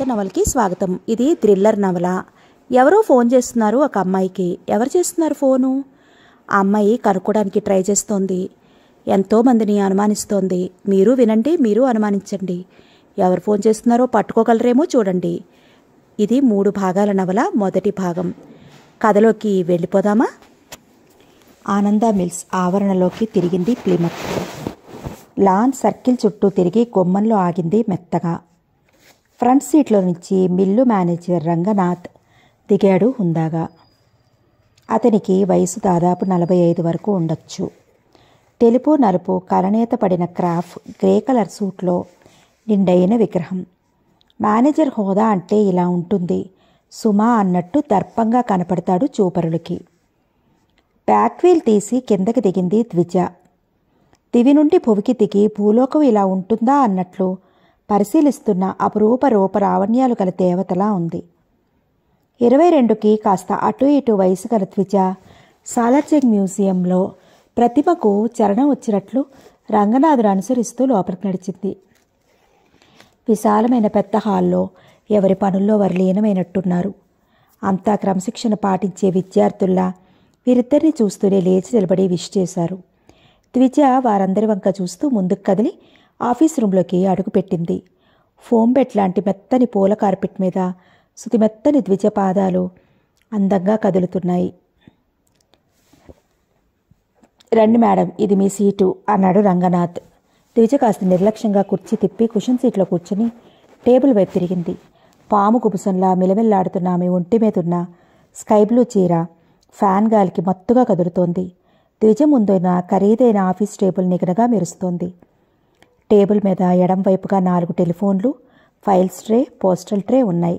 కొత్త నవలకి స్వాగతం ఇది థ్రిల్లర్ నవల ఎవరో ఫోన్ చేస్తున్నారు ఒక అమ్మాయికి ఎవరు చేస్తున్నారు ఫోను ఆ అమ్మాయి కనుక్కోడానికి ట్రై చేస్తోంది ఎంతోమందిని అనుమానిస్తోంది మీరు వినండి మీరు అనుమానించండి ఎవరు ఫోన్ చేస్తున్నారో పట్టుకోగలరేమో చూడండి ఇది మూడు భాగాల నవల మొదటి భాగం కథలోకి వెళ్ళిపోదామా ఆనంద మిల్స్ ఆవరణలోకి తిరిగింది ప్లిమత్ లాన్ సర్కిల్ చుట్టూ తిరిగి గొమ్మంలో ఆగింది మెత్తగా ఫ్రంట్ సీట్లో నుంచి మిల్లు మేనేజర్ రంగనాథ్ దిగాడు హుందాగా అతనికి వయసు దాదాపు నలభై ఐదు వరకు ఉండొచ్చు తెలుపు నలుపు కలనేత పడిన క్రాఫ్ గ్రే కలర్ సూట్లో నిండైన విగ్రహం మేనేజర్ హోదా అంటే ఇలా ఉంటుంది సుమా అన్నట్టు దర్పంగా కనపడతాడు చూపరులకి బ్యాక్ వీల్ తీసి కిందకి దిగింది ద్విజ దివి నుండి భువికి దిగి భూలోకం ఇలా ఉంటుందా అన్నట్లు పరిశీలిస్తున్న అపురూప రూప రావణ్యాలు గల దేవతలా ఉంది ఇరవై రెండుకి కాస్త అటు ఇటు వయసు గల త్విజ సాలర్జంగ్ మ్యూజియంలో ప్రతిమకు చరణం వచ్చినట్లు రంగనాథుడు అనుసరిస్తూ లోపలికి నడిచింది విశాలమైన పెద్ద హాల్లో ఎవరి పనుల్లో వారు లీనమైనట్టున్నారు అంతా క్రమశిక్షణ పాటించే విద్యార్థుల్లా వీరిద్దరిని చూస్తూనే లేచి నిలబడి విష్ చేశారు త్విజ వారందరి వంక చూస్తూ ముందుకు కదిలి ఆఫీస్ రూంలోకి అడుగుపెట్టింది ఫోంబెట్ లాంటి మెత్తని పూల కార్పెట్ మీద సుతిమెత్తని ద్విజపాదాలు అందంగా కదులుతున్నాయి రండి మేడం ఇది మీ సీటు అన్నాడు రంగనాథ్ ద్విజ కాస్త నిర్లక్ష్యంగా కుర్చీ తిప్పి కుషన్ సీట్లో కూర్చుని టేబుల్ వైపు తిరిగింది పాము కుబుసంలా మిలమిల్లాడుతున్న ఆమె ఒంటి మీద ఉన్న స్కై బ్లూ చీర ఫ్యాన్ గాలికి మత్తుగా కదులుతోంది ద్విజ ముందున్న ఖరీదైన ఆఫీస్ టేబుల్ నిగనగా మెరుస్తోంది టేబుల్ మీద ఎడంవైపుగా నాలుగు టెలిఫోన్లు ఫైల్స్ ట్రే పోస్టల్ ట్రే ఉన్నాయి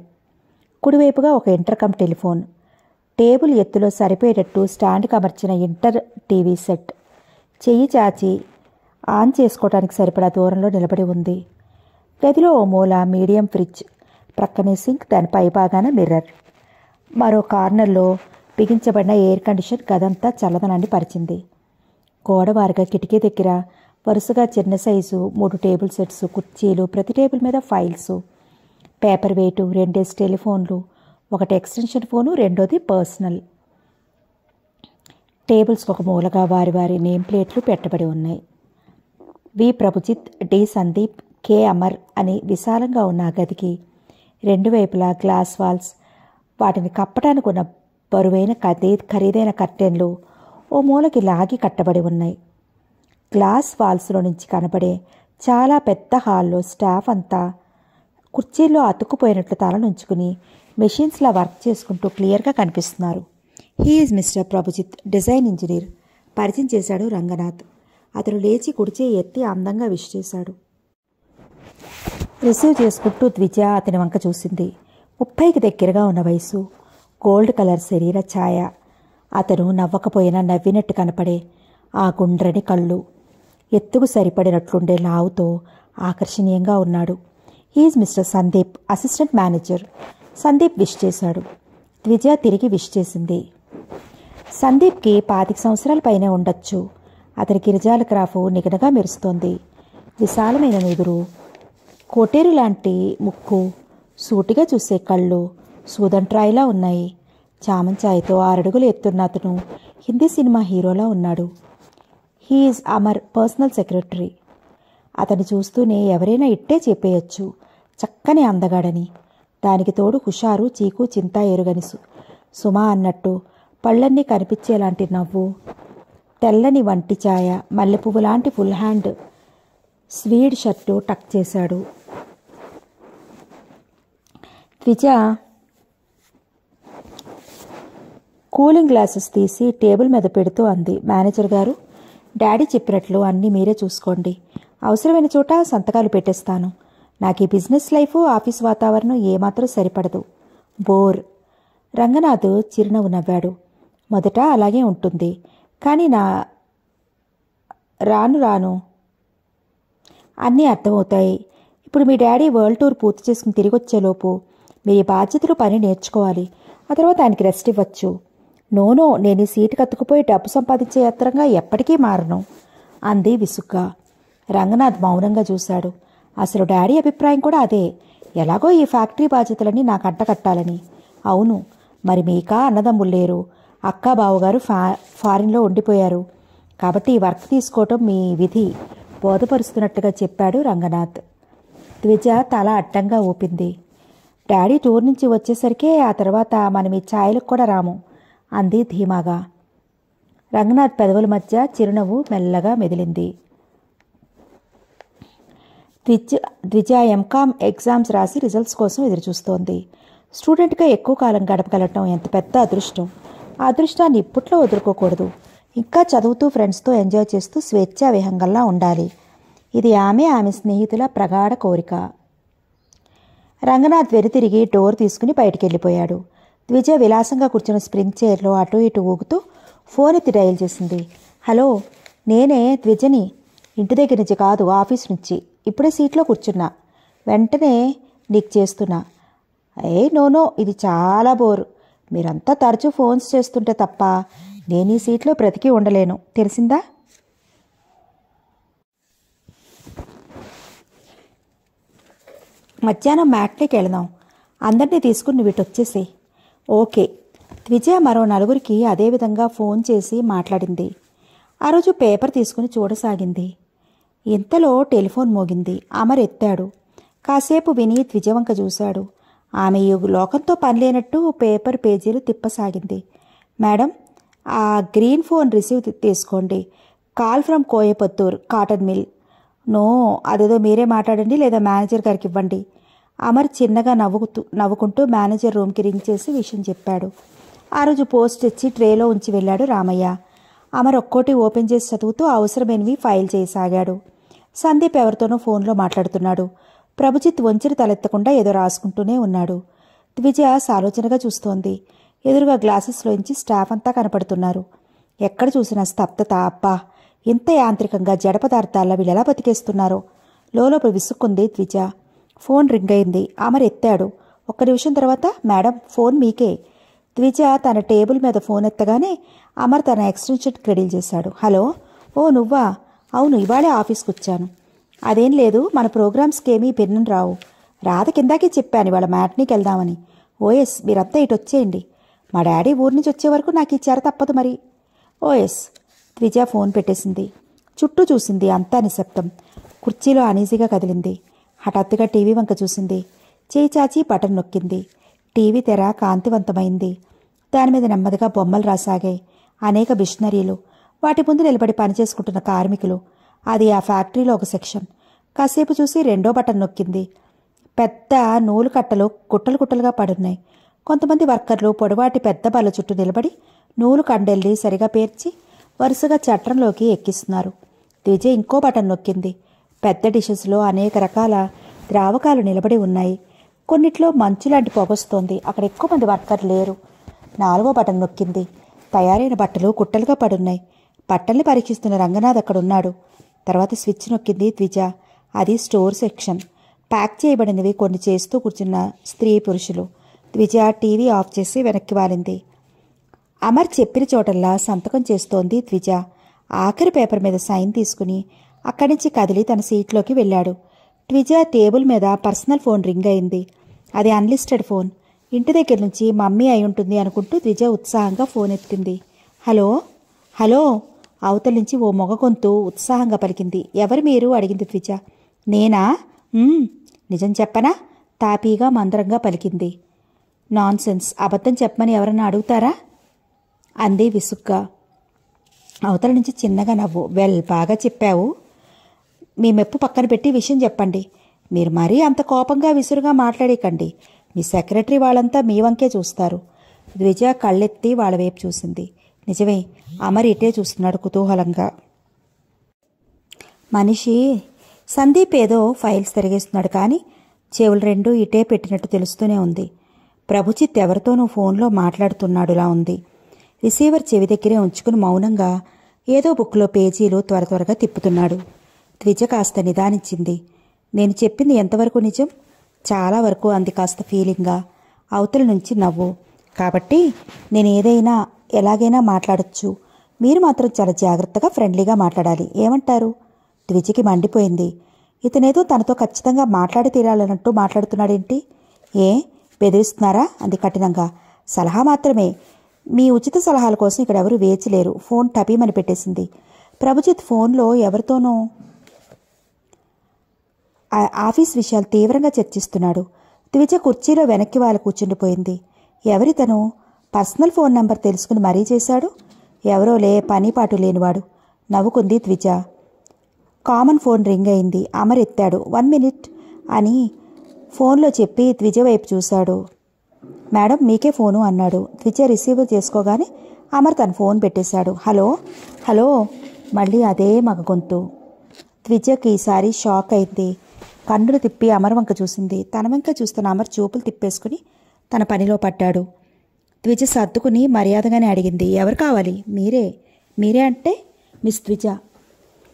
కుడివైపుగా ఒక ఇంటర్కమ్ టెలిఫోన్ టేబుల్ ఎత్తులో సరిపోయేటట్టు స్టాండ్కి అమర్చిన ఇంటర్ టీవీ సెట్ చెయ్యి చాచి ఆన్ చేసుకోవడానికి సరిపడా దూరంలో నిలబడి ఉంది గదిలో ఓ మూల మీడియం ఫ్రిడ్జ్ ప్రక్కనే సింక్ దాని పైభాగాన మిర్రర్ మరో కార్నర్లో బిగించబడిన ఎయిర్ కండిషన్ గదంతా చల్లదనాన్ని పరిచింది గోడవారుగా కిటికీ దగ్గర వరుసగా చిన్న సైజు మూడు టేబుల్ సెట్స్ కుర్చీలు ప్రతి టేబుల్ మీద ఫైల్స్ పేపర్ వెయిట్ రెండేసి టెలిఫోన్లు ఒకటి ఎక్స్టెన్షన్ ఫోను రెండోది పర్సనల్ టేబుల్స్ ఒక మూలగా వారి వారి నేమ్ ప్లేట్లు పెట్టబడి ఉన్నాయి V Prabhujit D Sandeep K Amar అని విశాలంగా ఉన్న గదికి రెండు వైపులా గ్లాస్ వాల్స్ వాటిని కప్పడానికి ఉన్న బరువైన ఖరీదైన కర్టెన్లు ఓ మూలకి లాగి కట్టబడి ఉన్నాయి గ్లాస్ వాల్స్లో నుంచి కనబడే చాలా పెద్ద హాల్లో స్టాఫ్ అంతా కుర్చీల్లో అతుక్కుపోయినట్లు తల నుంచుకుని మెషిన్స్లా వర్క్ చేసుకుంటూ క్లియర్గా కనిపిస్తున్నారు he is mister Prabhujit design engineer పరిచయం చేశాడు రంగనాథ్ అతను లేచి కుడిచే ఎత్తి అందంగా విష్ చేశాడు రిసీవ్ చేసుకుంటూ ద్విజ అతని వంక చూసింది ముప్పైకి దగ్గరగా ఉన్న వయసు గోల్డ్ కలర్ శరీర ఛాయ అతను నవ్వకపోయినా నవ్వినట్టు కనపడే ఆ గుండ్రని కళ్ళు ఎత్తుకు సరిపడినట్లుండే లావుతో ఆకర్షణీయంగా ఉన్నాడు is mister Sandeep assistant manager Sandeep wish చేశాడు ద్విజ తిరిగి విష్ చేసింది సందీప్కి పాతిక సంవత్సరాల పైనే ఉండొచ్చు అతని గిరిజాల క్రాఫ్ నిగనగా మెరుస్తోంది విశాలమైన నిదురు కోటేరు లాంటి ముక్కు సూటిగా చూసే కళ్ళు సూదంట్రాయిలా ఉన్నాయి చామంచాయతో ఆరడుగులు ఎత్తున్న అతను హిందీ సినిమా హీరోలా ఉన్నాడు హీఈస్ అమర్ పర్సనల్ సెక్రటరీ అతను చూస్తూనే ఎవరైనా ఇట్టే చెప్పేయచ్చు చక్కని అందగాడని దానికి తోడు హుషారు చీకు చింతా ఎరుగని సుమా అన్నట్టు పళ్ళన్నీ కనిపించేలాంటి నవ్వు తెల్లని వంటి ఛాయ మల్లెపువ్వు లాంటి ఫుల్ హ్యాండ్ స్వీడ్ షర్టు టక్ చేశాడు త్విజ కూలింగ్ గ్లాసెస్ తీసి టేబుల్ మీద పెడుతూ అంది మేనేజర్ గారు డాడీ చెప్పినట్లు అన్నీ మీరే చూసుకోండి అవసరమైన చోట సంతకాలు పెట్టేస్తాను నాకు ఈ బిజినెస్ లైఫ్ ఆఫీస్ వాతావరణం ఏమాత్రం సరిపడదు బోర్ రంగనాథ్ చిరునవ్వు నవ్వాడు మొదట అలాగే ఉంటుంది కానీ నా రాను రాను అన్నీ అర్థమవుతాయి ఇప్పుడు మీ డాడీ వరల్డ్ టూర్ పూర్తి చేసుకుని తిరిగి వచ్చేలోపు మీ బాధ్యతలు పని నేర్చుకోవాలి ఆ తర్వాత ఆయనకి రెస్ట్ ఇవ్వచ్చు నోనో నేను ఈ సీటు కత్తుకుపోయి డబ్బు సంపాదించే యత్రంగా ఎప్పటికీ మారను అంది విసుగ్గా రంగనాథ్ మౌనంగా చూశాడు అసలు డాడీ అభిప్రాయం కూడా అదే ఎలాగో ఈ ఫ్యాక్టరీ బాధ్యతలని నాకు అంటకట్టాలని అవును మరి మీకా అన్నదమ్ములు లేరు అక్క బావగారు ఫా ఫారిన్లో ఉండిపోయారు కాబట్టి ఈ వర్క్ తీసుకోవటం మీ విధి బోధపరుస్తున్నట్టుగా చెప్పాడు రంగనాథ్ ద్విజ తల అడ్డంగా ఊపింది డాడీ టూర్ నుంచి వచ్చేసరికే ఆ తర్వాత మనం ఈ ఛాయలకు కూడా రాము అంది ధీమాగా రంగనాథ్ పెదవుల మధ్య చిరునవ్వు మెల్లగా మెదిలింది ద్విజ ద్విజ ఎంకామ్ ఎగ్జామ్స్ రాసి రిజల్ట్స్ కోసం ఎదురుచూస్తోంది స్టూడెంట్గా ఎక్కువ కాలం గడపగలటం ఎంత పెద్ద అదృష్టం ఆ అదృష్టాన్ని ఇప్పట్లో వదులుకోకూడదు ఇంకా చదువుతూ ఫ్రెండ్స్తో ఎంజాయ్ చేస్తూ స్వేచ్ఛా విహంగంలా ఉండాలి ఇది ఆమె ఆమె స్నేహితుల ప్రగాఢ కోరిక రంగనాథ్ వెరితిరిగి డోర్ తీసుకుని బయటికి వెళ్ళిపోయాడు విజయ విలాసంగా కూర్చున్న స్ప్రింగ్ చైర్లో అటు ఇటు ఊగుతూ ఫోన్ ఎత్తి డయల్ చేసింది హలో నేనే ద్విజని ఇంటి దగ్గర నుంచి కాదు ఆఫీస్ నుంచి ఇప్పుడే సీట్లో కూర్చున్నా వెంటనే నీకు చేస్తున్నా ఏ నోనో ఇది చాలా బోర్ మీరంతా తరచూ ఫోన్స్ చేస్తుంటే తప్ప నేను ఈ సీట్లో బ్రతికి ఉండలేను తెలిసిందా మధ్యాహ్నం మ్యాట్నీకి వెళదాం అందరినీ తీసుకుని వీటి వచ్చేసి ఓకే విజయ మరో నలుగురికి అదేవిధంగా ఫోన్ చేసి మాట్లాడింది ఆ రోజు పేపర్ తీసుకుని చూడసాగింది ఇంతలో టెలిఫోన్ మోగింది అమర్ ఎత్తాడు కాసేపు విని ద్విజవంక చూశాడు ఆమె ఈ లోకంతో పనిలేనట్టు పేపర్ పేజీలు తిప్పసాగింది మేడం ఆ గ్రీన్ ఫోన్ రిసీవ్ తీసుకోండి call from Coimbatore cotton mill no అదేదో మీరే మాట్లాడండి లేదా మేనేజర్ గారికి ఇవ్వండి అమర్ చిన్నగా నవ్వుతూ నవ్వుకుంటూ మేనేజర్ రూమ్కి రింగ్ చేసి విషయం చెప్పాడు ఆ రోజు పోస్ట్ ఇచ్చి ట్రేలో ఉంచి వెళ్ళాడు రామయ్య అమర్ ఒక్కోటి ఓపెన్ చేసి చదువుతూ అవసరమైనవి ఫైల్ చేయసాగాడు సందీప్ ఎవరితోనో ఫోన్లో మాట్లాడుతున్నాడు ప్రభుజిత్ వంచిరి తలెత్తకుండా ఏదో రాసుకుంటూనే ఉన్నాడు ద్విజయ సాలోచనగా చూస్తోంది ఎదురుగా గ్లాసెస్లో ఇంచి స్టాఫ్ అంతా కనపడుతున్నారు ఎక్కడ చూసినా స్తబ్దత అబ్బా ఇంత యాంత్రికంగా జడ వీళ్ళు వీళ్ళెలా బతికేస్తున్నారో లోపల విసుక్కుంది ద్విజ ఫోన్ రింగ్ అయింది అమర్ ఎత్తాడు ఒక్క నిమిషం తర్వాత మేడం ఫోన్ మీకే ద్విజ తన టేబుల్ మీద ఫోన్ ఎత్తగానే అమర్ తన ఎక్స్టెన్షన్ క్రెడిల్ చేశాడు హలో ఓ నువ్వా అవును ఇవాళే ఆఫీస్కి వచ్చాను అదేం లేదు మన ప్రోగ్రామ్స్కేమీ పెన్ను రావు రాధ కిందాకే చెప్పాను ఇవాళ మ్యాట్నీకి వెళ్దామని ఓఎస్ మీరంతా ఇటు వచ్చేయండి మా డాడీ ఊరి నుంచి వచ్చే వరకు నాకు ఈ తప్పదు మరి ఓఎస్ ద్విజ ఫోన్ పెట్టేసింది చుట్టూ చూసింది అంతా నిశ్శబ్దం కుర్చీలో అనీజీగా కదిలింది హఠాత్తుగా టీవీ వంక చూసింది చేయి చాచి బటన్ నొక్కింది టీవీ తెర కాంతివంతమైంది దానిమీద నెమ్మదిగా బొమ్మలు రాసాగాయి అనేక మిషనరీలు వాటి ముందు నిలబడి పనిచేసుకుంటున్న కార్మికులు అది ఆ ఫ్యాక్టరీలో ఒక సెక్షన్ కాసేపు చూసి రెండో బటన్ నొక్కింది పెద్ద నూలు కట్టలు గుట్టలు గుట్టలుగా పడున్నాయి కొంతమంది వర్కర్లు పొడవాటి పెద్ద బల్ల చుట్టూ నిలబడి నూలు కండెల్ని సరిగా పేర్చి వరుసగా చట్రంలోకి ఎక్కిస్తున్నారు దివిజయ్ ఇంకో బటన్ నొక్కింది పెద్ద డిషెస్లో అనేక రకాల ద్రావకాలు నిలబడి ఉన్నాయి కొన్నిట్లో మంచు లాంటి పొగొస్తోంది అక్కడ ఎక్కువ మంది వర్కర్ లేరు నాలుగో బటన్ నొక్కింది తయారైన బట్టలు కుట్టలుగా పడున్నాయి బట్టల్ని పరీక్షిస్తున్న రంగనాథ్ అక్కడున్నాడు తర్వాత స్విచ్ నొక్కింది ద్విజ అది స్టోర్ సెక్షన్ ప్యాక్ చేయబడినవి కొన్ని చేస్తూ కూర్చున్న స్త్రీ పురుషులు ద్విజ టీవీ ఆఫ్ చేసి వెనక్కి వాలింది అమర్ చెప్పిన చోటల్లా సంతకం చేస్తోంది ద్విజ ఆఖరి పేపర్ మీద సైన్ తీసుకుని అక్కడి నుంచి కదిలి తన సీట్లోకి వెళ్ళాడు ట్విజా టేబుల్ మీద పర్సనల్ ఫోన్ రింగ్ అయింది అది అన్లిస్టెడ్ ఫోన్ ఇంటి దగ్గర నుంచి మమ్మీ అయి ఉంటుంది అనుకుంటూ ద్విజ ఉత్సాహంగా ఫోన్ ఎత్తింది హలో హలో అవతల నుంచి ఓ మొగ గొంతు ఉత్సాహంగా పలికింది ఎవరు మీరు అడిగింది ద్విజ నేనా నిజం చెప్పనా తాపీగా మందరంగా పలికింది నాన్సెన్స్ అబద్ధం చెప్పమని ఎవరన్నా అడుగుతారా అంది విసుగ్గా అవతల నుంచి చిన్నగా నవ్వు వెల్ బాగా చెప్పావు మీ మెప్పు పక్కన పెట్టి విషయం చెప్పండి మీరు మరీ అంత కోపంగా విసురుగా మాట్లాడేకండి మీ సెక్రటరీ వాళ్ళంతా మీ వంకే చూస్తారు ద్విజ కళ్ళెత్తి వాళ్ళ వైపు చూసింది నిజమే అమర్ ఇటే చూస్తున్నాడు కుతూహలంగా మనిషి సందీప్ ఏదో ఫైల్స్ తిరిగేస్తున్నాడు కానీ చెవులు రెండు ఇటే పెట్టినట్టు తెలుస్తూనే ఉంది ప్రభుచిత్ ఎవరితోనూ ఫోన్లో మాట్లాడుతున్నాడులా ఉంది రిసీవర్ చెవి దగ్గరే ఉంచుకుని మౌనంగా ఏదో బుక్లో పేజీలు త్వర త్వరగా తిప్పుతున్నాడు ద్విజ కాస్త నిదానించింది నేను చెప్పింది ఎంతవరకు నిజం చాలా వరకు అంది కాస్త ఫీలింగ్గా అవతల నుంచి నవ్వు కాబట్టి నేను ఏదైనా ఎలాగైనా మాట్లాడచ్చు మీరు మాత్రం చాలా జాగ్రత్తగా ఫ్రెండ్లీగా మాట్లాడాలి ఏమంటారు ద్విజకి మండిపోయింది ఇతనేదో తనతో ఖచ్చితంగా మాట్లాడి తీరాలన్నట్టు మాట్లాడుతున్నాడేంటి ఏ బెదిరిస్తున్నారా అంది కఠినంగా సలహా మాత్రమే మీ ఉచిత సలహాల కోసం ఇక్కడ ఎవరు వేచి లేరు ఫోన్ టపీమని పెట్టేసింది ప్రభుజిత్ ఫోన్లో ఎవరితోనో ఆఫీస్ విషయాలు తీవ్రంగా చర్చిస్తున్నాడు ద్విజ కుర్చీలో వెనక్కి వాళ్ళ కూర్చుండిపోయింది ఎవరి తను పర్సనల్ ఫోన్ నంబర్ తెలుసుకుని మరీ చేశాడు ఎవరో లే పనిపాటు లేనివాడు నవ్వుకుంది ద్విజ కామన్ ఫోన్ రింగ్ అయింది అమర్ ఎత్తాడు వన్ మినిట్ అని ఫోన్లో చెప్పి ద్విజ వైపు చూశాడు మేడం మీకే ఫోను అన్నాడు ద్విజ రిసీవ్ చేసుకోగానే అమర్ తన ఫోన్ పెట్టేశాడు హలో హలో మళ్ళీ అదే మగ గొంతు ద్విజకి ఈసారి షాక్ అయింది కన్నులు తిప్పి అమరవంక చూసింది తన వంక చూస్తున్న అమర్ చూపులు తిప్పేసుకుని తన పనిలో పట్టాడు ద్విజ సర్దుకుని మర్యాదగానే అడిగింది ఎవరు కావాలి మీరే మీరే అంటే మిస్ ద్విజ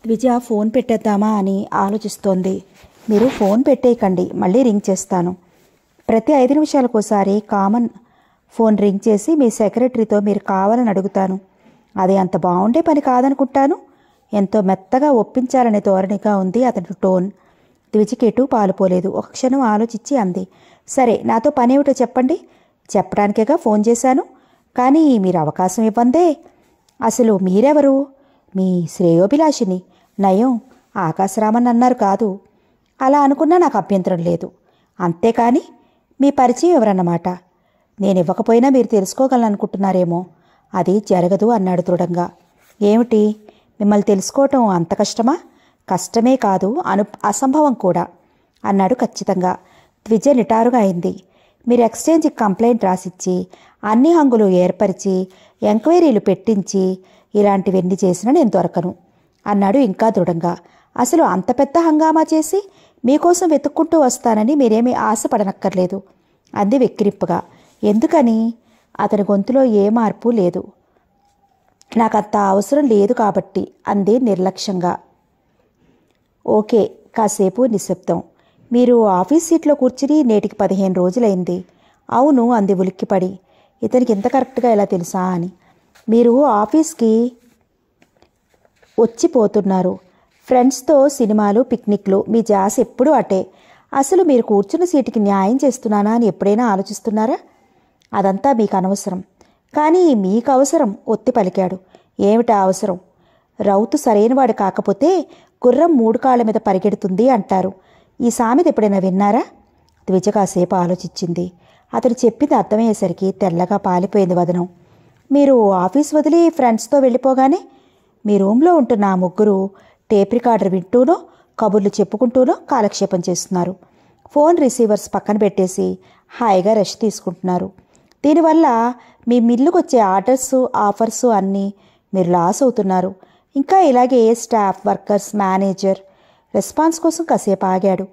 ద్విజ ఫోన్ పెట్టేద్దామా అని ఆలోచిస్తోంది మీరు ఫోన్ పెట్టేయకండి మళ్ళీ రింగ్ చేస్తాను ప్రతి ఐదు ఒకసారి కామన్ ఫోన్ రింగ్ చేసి మీ సెక్రటరీతో మీరు కావాలని అడుగుతాను అది అంత బాగుండే పని కాదనుకుంటాను ఎంతో మెత్తగా ఒప్పించాలనే ధోరణిగా ఉంది అతని టోన్ ద్విజికేటు పాలుపోలేదు ఒక క్షణం ఆలోచించి అంది సరే నాతో పనేమిటో చెప్పండి చెప్పడానికేగా ఫోన్ చేశాను కానీ మీరు అవకాశం ఇవ్వందే అసలు మీరెవరు మీ శ్రేయోభిలాషిని నయం ఆకాశరామన్ అన్నారు కాదు అలా అనుకున్నా నాకు అభ్యంతరం లేదు అంతేకాని మీ పరిచయం ఎవరన్నమాట నేను ఇవ్వకపోయినా మీరు తెలుసుకోగలననుకుంటున్నారేమో అది జరగదు అన్నాడు దృఢంగా ఏమిటి మిమ్మల్ని తెలుసుకోవటం అంత కష్టమా కష్టమే కాదు అను అసంభవం కూడా అన్నాడు ఖచ్చితంగా ద్విజ నిటారుగా అయింది మీరు ఎక్స్చేంజ్ కంప్లైంట్ రాసిచ్చి అన్ని హంగులు ఏర్పరిచి ఎంక్వైరీలు పెట్టించి ఇలాంటివన్నీ చేసినా నేను దొరకను అన్నాడు ఇంకా దృఢంగా అసలు అంత పెద్ద హంగామా చేసి మీకోసం వెతుక్కుంటూ వస్తానని మీరేమీ ఆశపడనక్కర్లేదు అంది వెక్కిరింపుగా ఎందుకని అతని గొంతులో ఏ మార్పు లేదు నాకంత అవసరం లేదు కాబట్టి అంది నిర్లక్ష్యంగా ఓకే కాసేపు నిశ్శబ్దం మీరు ఆఫీస్ సీట్లో కూర్చుని నేటికి పదిహేను రోజులైంది అవును అంది ఉలిక్కిపడి ఇతనికి ఇంత కరెక్ట్గా ఎలా తెలుసా అని మీరు ఆఫీస్కి వచ్చిపోతున్నారు ఫ్రెండ్స్తో సినిమాలు పిక్నిక్లు మీ జాస్ ఎప్పుడూ అటే అసలు మీరు కూర్చున్న సీటుకి న్యాయం చేస్తున్నానా అని ఎప్పుడైనా ఆలోచిస్తున్నారా అదంతా మీకు అనవసరం కానీ మీకు అవసరం ఒత్తి పలికాడు ఏమిటా అవసరం రౌతు సరైనవాడు కాకపోతే గుర్రం మూడు కాళ్ళ మీద పరిగెడుతుంది అంటారు ఈ సామెత ఎప్పుడైనా విన్నారా ద్విజ కాసేపు ఆలోచించింది అతడు చెప్పింది అర్థమయ్యేసరికి తెల్లగా పాలిపోయింది వదనం మీరు ఆఫీస్ వదిలి ఫ్రెండ్స్తో వెళ్ళిపోగానే మీ రూమ్లో ఉంటున్న ఆ ముగ్గురు టేప్ రికార్డర్ వింటూనో కబుర్లు చెప్పుకుంటూనో కాలక్షేపం చేస్తున్నారు ఫోన్ రిసీవర్స్ పక్కన పెట్టేసి హాయిగా రష్ తీసుకుంటున్నారు దీనివల్ల మీ మిల్లుకొచ్చే ఆర్డర్స్ ఆఫర్స్ అన్నీ మీరు లాస్ అవుతున్నారు ఇంకా ఇలాగే స్టాఫ్ వర్కర్స్ మేనేజర్ రెస్పాన్స్ కోసం కాసేపు ఆగాడు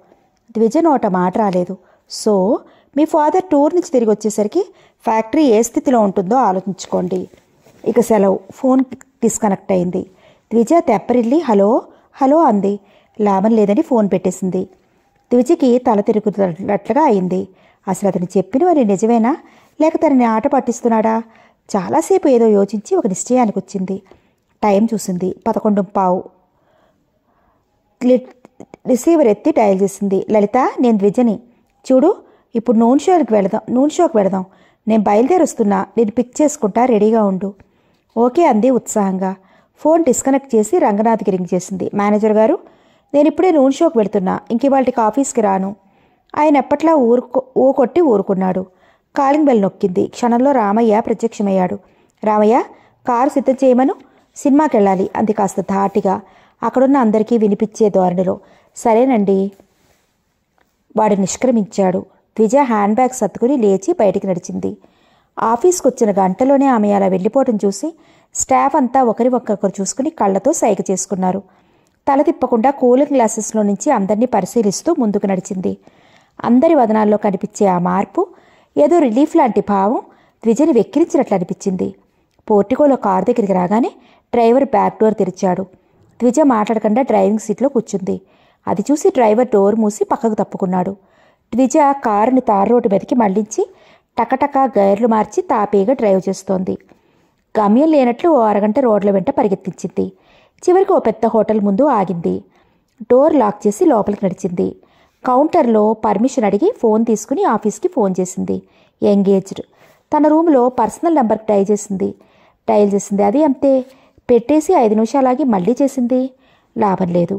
ద్విజ నోట మాట రాలేదు సో మీ ఫాదర్ టూర్ నుంచి తిరిగి వచ్చేసరికి ఫ్యాక్టరీ ఏ స్థితిలో ఉంటుందో ఆలోచించుకోండి ఇక సెలవు ఫోన్ డిస్కనెక్ట్ అయింది ద్విజ తెప్పరిల్లి హలో హలో అంది లాభం లేదని ఫోన్ పెట్టేసింది ద్విజకి తల తిరుగుతున్నట్లుగా అయింది అసలు అతను చెప్పినవని నిజమేనా లేక తనని ఆట పట్టిస్తున్నాడా చాలాసేపు ఏదో యోచించి ఒక నిశ్చయానికి వచ్చింది టైం చూసింది పదకొండు పావు రిసీవర్ ఎత్తి డయల్ చేసింది లలిత నేను ద్విజని చూడు ఇప్పుడు నూన్ షోకి వెళదాం నూన్ షోకి వెళదాం నేను బయలుదేరుస్తున్నా నేను పిక్ చేసుకుంటా రెడీగా ఉండు ఓకే అంది ఉత్సాహంగా ఫోన్ డిస్కనెక్ట్ చేసి రంగనాథ్కి రింగ్ చేసింది మేనేజర్ గారు నేను ఇప్పుడే నూన్ షోకి వెళుతున్నా ఇంక వాళ్ళకి ఆఫీస్కి రాను ఆయన ఎప్పట్లా ఊరుకో ఊ కొట్టి ఊరుకున్నాడు కాలింగ్ బెల్ నొక్కింది క్షణంలో రామయ్య ప్రత్యక్షమయ్యాడు రామయ్య కారు సిద్ధం చేయమను సినిమాకి వెళ్ళాలి అంది కాస్త ధాటిగా అక్కడున్న అందరికీ వినిపించే ధోరణిలో సరేనండి వాడు నిష్క్రమించాడు ద్విజ హ్యాండ్ బ్యాగ్ సత్తుకుని లేచి బయటికి నడిచింది ఆఫీస్కి వచ్చిన గంటలోనే ఆమె అలా వెళ్ళిపోవటం చూసి స్టాఫ్ అంతా ఒకరి ఒక్కొక్కరు చూసుకుని కళ్ళతో సైగ చేసుకున్నారు తల తిప్పకుండా కూలింగ్ గ్లాసెస్లో నుంచి అందరినీ పరిశీలిస్తూ ముందుకు నడిచింది అందరి వదనాల్లో కనిపించే ఆ మార్పు ఏదో రిలీఫ్ లాంటి భావం ద్విజని వెక్కిరించినట్లు అనిపించింది పోర్టికోలో కారు దగ్గరికి రాగానే డ్రైవర్ బ్యాక్ డోర్ తెరిచాడు ద్విజ మాట్లాడకుండా డ్రైవింగ్ సీట్లో కూర్చుంది అది చూసి డ్రైవర్ డోర్ మూసి పక్కకు తప్పుకున్నాడు ద్విజ కారుని తారు రోడ్డు మీదకి మళ్లించి టకటకా గైర్లు మార్చి తాపీగా డ్రైవ్ చేస్తోంది గమ్యం లేనట్లు ఓ అరగంట రోడ్ల వెంట పరిగెత్తించింది చివరికి ఓ పెద్ద హోటల్ ముందు ఆగింది డోర్ లాక్ చేసి లోపలికి నడిచింది కౌంటర్లో పర్మిషన్ అడిగి ఫోన్ తీసుకుని ఆఫీస్కి ఫోన్ చేసింది ఎంగేజ్డ్ తన రూమ్లో పర్సనల్ నెంబర్కి డైల్ చేసింది డైల్ చేసింది అది అంతే పెట్టేసి ఐదు నిమిషాలాగి మళ్ళీ చేసింది లాభం లేదు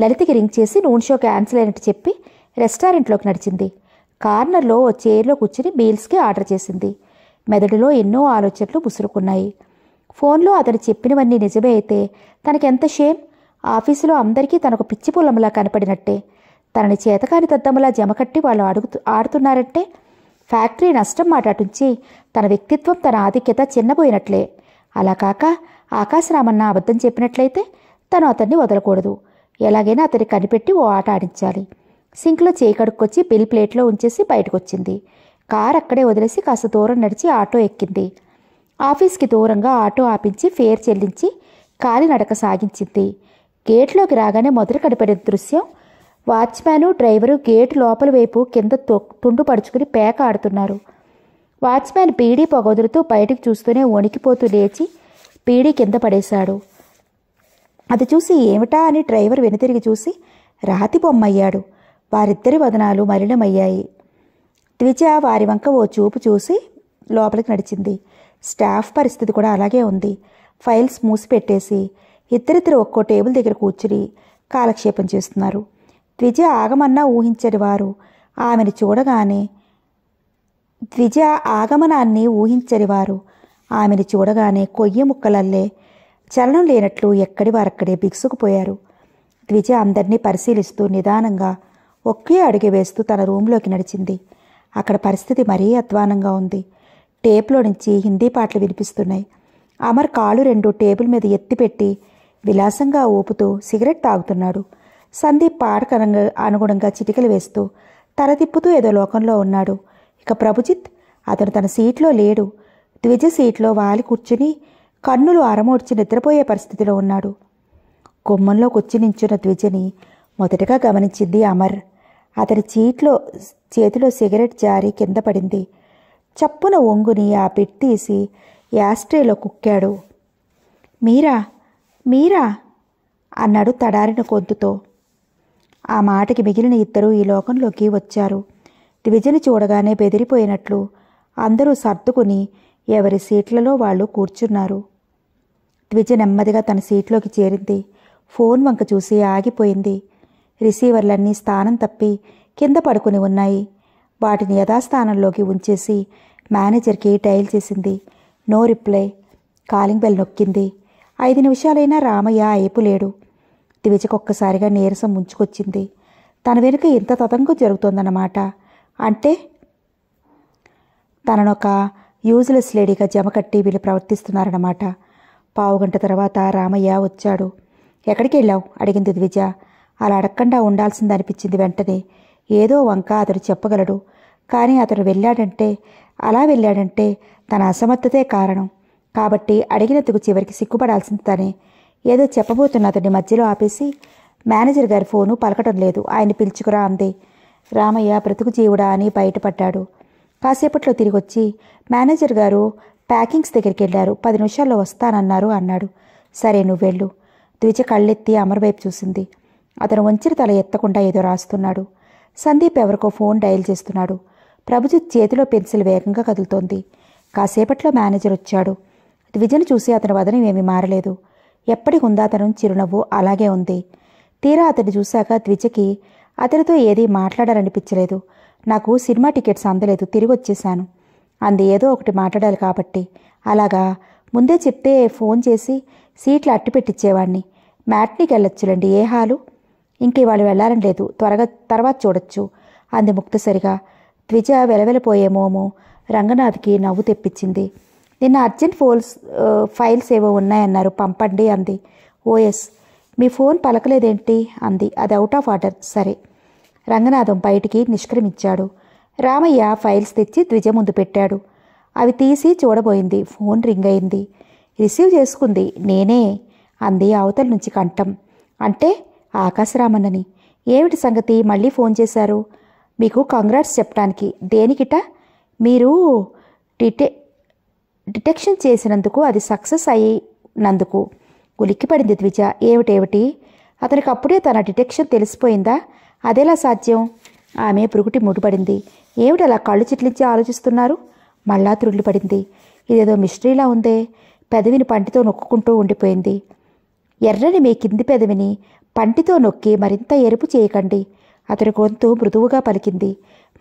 లలితకి రింగ్ చేసి నూనె షో క్యాన్సిల్ అయినట్టు చెప్పి రెస్టారెంట్లోకి నడిచింది కార్నర్లో ఓ చైర్లో కూర్చుని మీల్స్కి ఆర్డర్ చేసింది మెదడులో ఎన్నో ఆలోచనలు ముసురుకున్నాయి ఫోన్లో అతను చెప్పినవన్నీ నిజమే అయితే తనకెంత షేమ్ ఆఫీసులో అందరికీ తనకు పిచ్చి పొలంలా కనపడినట్టే తనని చేతకాని తద్దమ్మలా జమకట్టి వాళ్ళు అడుగు ఆడుతున్నారంటే ఫ్యాక్టరీ నష్టం మాటాటుంచి తన వ్యక్తిత్వం తన ఆధిక్యత చిన్నపోయినట్లే అలా కాక ఆకాశరామన్న అబద్ధం చెప్పినట్లయితే తను అతన్ని వదలకూడదు ఎలాగైనా అతన్ని కనిపెట్టి ఓ ఆట ఆడించాలి సింక్లో చేయి కడుక్కొచ్చి బిల్ ప్లేట్లో ఉంచేసి బయటకొచ్చింది కార్ అక్కడే వదిలేసి కాస్త దూరం నడిచి ఆటో ఎక్కింది ఆఫీస్కి దూరంగా ఆటో ఆపించి ఫేర్ చెల్లించి కాలి నడక సాగించింది గేట్లోకి రాగానే మొదలు కనపడిన దృశ్యం వాచ్మ్యాను డ్రైవరు గేట్ లోపల వైపు కింద తుండు పడుచుకుని పేక ఆడుతున్నారు వాచ్మ్యాన్ బీడీ పొగదులతో బయటకు చూస్తూనే వణికిపోతూ లేచి పీడి కింద పడేశాడు అది చూసి ఏమిటా అని డ్రైవర్ వెనుతిరిగి చూసి రాతి బొమ్మయ్యాడు వారిద్దరి వదనాలు మలినమయ్యాయి ద్విజ వారి వంక ఓ చూపు చూసి లోపలికి నడిచింది స్టాఫ్ పరిస్థితి కూడా అలాగే ఉంది ఫైల్స్ మూసిపెట్టేసి ఇద్దరిద్దరు ఒక్కో టేబుల్ దగ్గర కూర్చుని కాలక్షేపం చేస్తున్నారు ద్విజ ఆగమన్నా ఊహించని వారు ఆమెను చూడగానే ద్విజ ఆగమనాన్ని ఊహించని వారు ఆమెను చూడగానే కొయ్య ముక్కలల్లే చలనం లేనట్లు ఎక్కడి వారక్కడే బిగుసుకుపోయారు ద్విజ అందరినీ పరిశీలిస్తూ నిదానంగా ఒకే అడిగి వేస్తూ తన రూంలోకి నడిచింది అక్కడ పరిస్థితి మరీ అధ్వానంగా ఉంది టేప్లో నుంచి హిందీ పాటలు వినిపిస్తున్నాయి అమర్ కాలు రెండు టేబుల్ మీద ఎత్తిపెట్టి విలాసంగా ఊపుతూ సిగరెట్ తాగుతున్నాడు సందీప్ పాడకనంగా అనుగుణంగా చిటికలు వేస్తూ తలదిప్పుతూ ఏదో లోకంలో ఉన్నాడు ఇక ప్రభుజిత్ అతను తన సీట్లో లేడు ద్విజ సీట్లో వాలి కూర్చుని కన్నులు అరమోడ్చి నిద్రపోయే పరిస్థితిలో ఉన్నాడు గుమ్మంలో కూర్చి నించున్న ద్విజని మొదటగా గమనించింది అమర్ అతని చీట్లో చేతిలో సిగరెట్ జారి కింద పడింది చప్పున ఒంగుని ఆ పిట్ తీసి యాస్ట్రేలో కుక్కాడు మీరా మీరా అన్నాడు తడారిన గొంతుతో ఆ మాటకి మిగిలిన ఇద్దరు ఈ లోకంలోకి వచ్చారు ద్విజని చూడగానే బెదిరిపోయినట్లు అందరూ సర్దుకుని ఎవరి సీట్లలో వాళ్ళు కూర్చున్నారు ద్విజ నెమ్మదిగా తన సీట్లోకి చేరింది ఫోన్ వంక చూసి ఆగిపోయింది రిసీవర్లన్నీ స్థానం తప్పి కింద పడుకుని ఉన్నాయి వాటిని యథాస్థానంలోకి ఉంచేసి మేనేజర్కి డైల్ చేసింది నో రిప్లై కాలింగ్ బెల్ నొక్కింది ఐదు నిమిషాలైనా రామయ్య అయిపు లేడు దివిజకొక్కసారిగా నీరసం ముంచుకొచ్చింది తన వెనుక ఇంత తతంగం జరుగుతోందన్నమాట అంటే తననొక యూజ్లెస్ లేడీగా జమకట్టి వీళ్ళు ప్రవర్తిస్తున్నారన్నమాట పావుగంట తర్వాత రామయ్య వచ్చాడు ఎక్కడికి వెళ్ళావు అడిగింది ద్విజ అలా అడగకుండా ఉండాల్సింది అనిపించింది వెంటనే ఏదో వంక అతడు చెప్పగలడు కానీ అతడు వెళ్ళాడంటే అలా వెళ్ళాడంటే తన అసమర్థతే కారణం కాబట్టి అడిగినందుకు చివరికి సిగ్గుపడాల్సింది తనే ఏదో చెప్పబోతున్న అతడిని మధ్యలో ఆపేసి మేనేజర్ గారి ఫోను పలకటం లేదు ఆయన పిలుచుకురా అంది రామయ్య బ్రతుకు జీవుడా అని బయటపడ్డాడు కాసేపట్లో తిరిగి వచ్చి మేనేజర్ గారు ప్యాకింగ్స్ దగ్గరికి వెళ్ళారు పది నిమిషాల్లో వస్తానన్నారు అన్నాడు సరే వెళ్ళు ద్విజ కళ్ళెత్తి అమర్ వైపు చూసింది అతను వంచిన తల ఎత్తకుండా ఏదో రాస్తున్నాడు సందీప్ ఎవరికో ఫోన్ డయల్ చేస్తున్నాడు ప్రభుజిత్ చేతిలో పెన్సిల్ వేగంగా కదులుతోంది కాసేపట్లో మేనేజర్ వచ్చాడు ద్విజను చూసి అతని వదనం ఏమి మారలేదు ఎప్పటికుందా అతను చిరునవ్వు అలాగే ఉంది తీరా అతన్ని చూశాక ద్విజకి అతనితో ఏదీ మాట్లాడాలనిపించలేదు నాకు సినిమా టికెట్స్ అందలేదు తిరిగి వచ్చేశాను అంది ఏదో ఒకటి మాట్లాడాలి కాబట్టి అలాగా ముందే చెప్తే ఫోన్ చేసి సీట్లు అట్టి పెట్టించేవాడిని మ్యాట్నీకి వెళ్ళొచ్చులండి ఏ హాలు ఇంక ఇవాళ వెళ్ళాలని లేదు త్వరగా తర్వాత చూడొచ్చు అంది ముక్తసరిగా ద్విజ వెలవెలపోయేమోమో రంగనాథ్కి నవ్వు తెప్పించింది నిన్న అర్జెంట్ ఫోల్స్ ఫైల్స్ ఏవో ఉన్నాయన్నారు పంపండి అంది ఓఎస్ మీ ఫోన్ పలకలేదేంటి అంది అది అవుట్ ఆఫ్ ఆర్డర్ సరే రంగనాథం బయటికి నిష్క్రమించాడు రామయ్య ఫైల్స్ తెచ్చి ద్విజ ముందు పెట్టాడు అవి తీసి చూడబోయింది ఫోన్ రింగ్ అయింది రిసీవ్ చేసుకుంది నేనే అంది అవతల నుంచి కంఠం అంటే ఆకాశరామన్నని ఏమిటి సంగతి మళ్ళీ ఫోన్ చేశారు మీకు కంగ్రాట్స్ చెప్పడానికి దేనికిట మీరు డిటె డిటెక్షన్ చేసినందుకు అది సక్సెస్ అయినందుకు ఉలిక్కిపడింది ద్విజ ఏమిటేమిటి అతనికి అప్పుడే తన డిటెక్షన్ తెలిసిపోయిందా అదేలా సాధ్యం ఆమె పురుగుటి ముడిపడింది ఏమిటలా కళ్ళు చిట్లించి ఆలోచిస్తున్నారు మళ్ళా త్రుళ్ళిపడింది ఇదేదో మిస్టరీలా ఉందే పెదవిని పంటితో నొక్కుంటూ ఉండిపోయింది ఎర్రని మీ కింది పెదవిని పంటితో నొక్కి మరింత ఎరుపు చేయకండి అతని గొంతు మృదువుగా పలికింది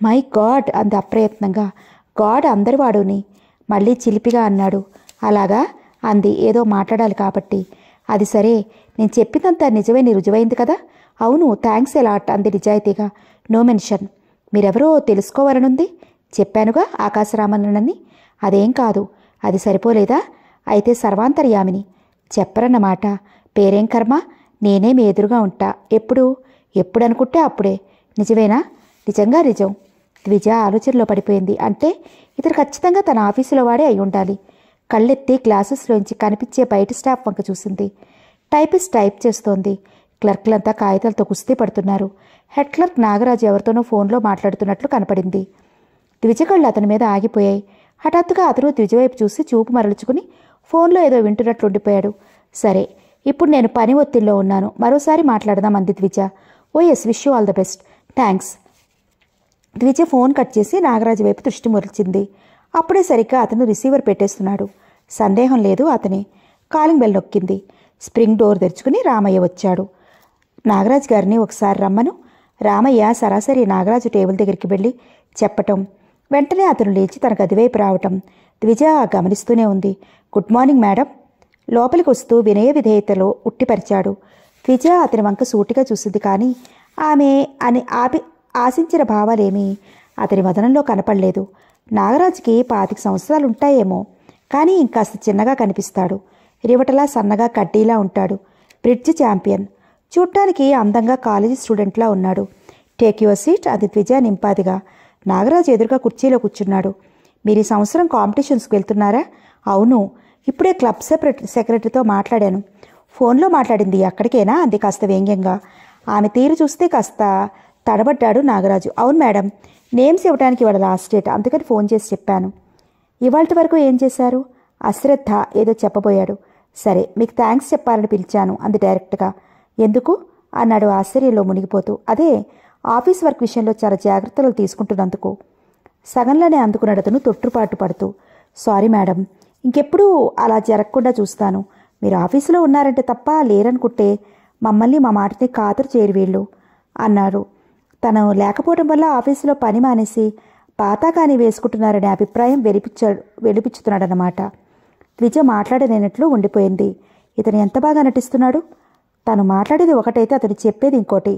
మై గాడ్ అంది అప్రయత్నంగా గాడ్ అందరివాడుని వాడుని మళ్ళీ చిలిపిగా అన్నాడు అలాగా అంది ఏదో మాట్లాడాలి కాబట్టి అది సరే నేను చెప్పినంత నిజమే నీ రుజువైంది కదా అవును థ్యాంక్స్ ఎలాట్ అంది నిజాయితీగా నో మెన్షన్ మీరెవరో తెలుసుకోవాలనుంది చెప్పానుగా ఆకాశరామన్నని అదేం కాదు అది సరిపోలేదా అయితే సర్వాంతర్యామిని చెప్పరన్నమాట పేరేం కర్మ నేనే మీ ఎదురుగా ఉంటా ఎప్పుడు ఎప్పుడు అనుకుంటే అప్పుడే నిజమేనా నిజంగా నిజం ద్విజ ఆలోచనలో పడిపోయింది అంటే ఇతను ఖచ్చితంగా తన ఆఫీసులో వాడే అయి ఉండాలి కళ్ళెత్తి గ్లాసెస్లోంచి కనిపించే బయట స్టాఫ్ వంక చూసింది టైపిస్ట్ టైప్ చేస్తోంది క్లర్క్లంతా కాగితాలతో కుస్తీ పడుతున్నారు హెడ్ క్లర్క్ నాగరాజు ఎవరితోనో ఫోన్లో మాట్లాడుతున్నట్లు కనపడింది ద్విజకళ్ళు అతని మీద ఆగిపోయాయి హఠాత్తుగా అతను ద్విజవైపు చూసి చూపు మరలుచుకుని ఫోన్లో ఏదో వింటున్నట్లు ఉండిపోయాడు సరే ఇప్పుడు నేను పని ఒత్తిడిలో ఉన్నాను మరోసారి మాట్లాడదాం అంది Dvija oh yes wish you all the best thanks Dvija phone cut చేసి నాగరాజు వైపు దృష్టి మురిల్చింది అప్పుడే సరిగ్గా అతను రిసీవర్ పెట్టేస్తున్నాడు సందేహం లేదు అతని కాలింగ్ బెల్ నొక్కింది స్ప్రింగ్ డోర్ తెరుచుకుని రామయ్య వచ్చాడు నాగరాజ్ గారిని ఒకసారి రమ్మను రామయ్య సరాసరి నాగరాజు టేబుల్ దగ్గరికి వెళ్ళి చెప్పటం వెంటనే అతను లేచి తన గదివైపు రావటం ద్విజ గమనిస్తూనే ఉంది గుడ్ మార్నింగ్ మేడం లోపలికి వస్తూ వినయ విధేయతలో ఉట్టిపరిచాడు ద్విజ అతని వంక సూటిగా చూసింది కానీ ఆమె అని ఆపి ఆశించిన భావాలేమీ అతని వదనంలో కనపడలేదు నాగరాజుకి పాతిక సంవత్సరాలు ఉంటాయేమో కానీ ఇంకాస్త చిన్నగా కనిపిస్తాడు రివటలా సన్నగా కడ్డీలా ఉంటాడు బ్రిడ్జ్ ఛాంపియన్ చూడ్డానికి అందంగా కాలేజీ స్టూడెంట్లా ఉన్నాడు టేక్ యువర్ సీట్ అది ద్విజయ నింపాదిగా నాగరాజు ఎదురుగా కుర్చీలో కూర్చున్నాడు మీరు ఈ సంవత్సరం కాంపిటీషన్స్కి వెళ్తున్నారా అవును ఇప్పుడే క్లబ్ సెక్రటరీ సెక్రటరీతో మాట్లాడాను ఫోన్లో మాట్లాడింది అక్కడికేనా అంది కాస్త వ్యంగ్యంగా ఆమె తీరు చూస్తే కాస్త తడబడ్డాడు నాగరాజు అవును మేడం నేమ్స్ ఇవ్వడానికి ఇవాళ లాస్ట్ డేట్ అందుకని ఫోన్ చేసి చెప్పాను ఇవాళ వరకు ఏం చేశారు అశ్రద్ధ ఏదో చెప్పబోయాడు సరే మీకు థ్యాంక్స్ చెప్పాలని పిలిచాను అంది డైరెక్ట్గా ఎందుకు అన్నాడు ఆశ్చర్యంలో మునిగిపోతూ అదే ఆఫీస్ వర్క్ విషయంలో చాలా జాగ్రత్తలు తీసుకుంటున్నందుకు సగంలోనే అందుకున్నాడు అతను తొట్టుపాటు పడుతూ సారీ మేడం ఇంకెప్పుడూ అలా జరగకుండా చూస్తాను మీరు ఆఫీసులో ఉన్నారంటే తప్ప లేరనుకుంటే మమ్మల్ని మా మాటని కాతరు చేరి వీళ్ళు అన్నారు తను లేకపోవడం వల్ల ఆఫీసులో పని మానేసి పాతాకాని వేసుకుంటున్నారనే అభిప్రాయం వెలిపించాడు వెలిపించుతున్నాడనమాట ద్విజ మాట్లాడలేనట్లు ఉండిపోయింది ఇతను ఎంత బాగా నటిస్తున్నాడు తను మాట్లాడేది ఒకటైతే అతడు చెప్పేది ఇంకోటి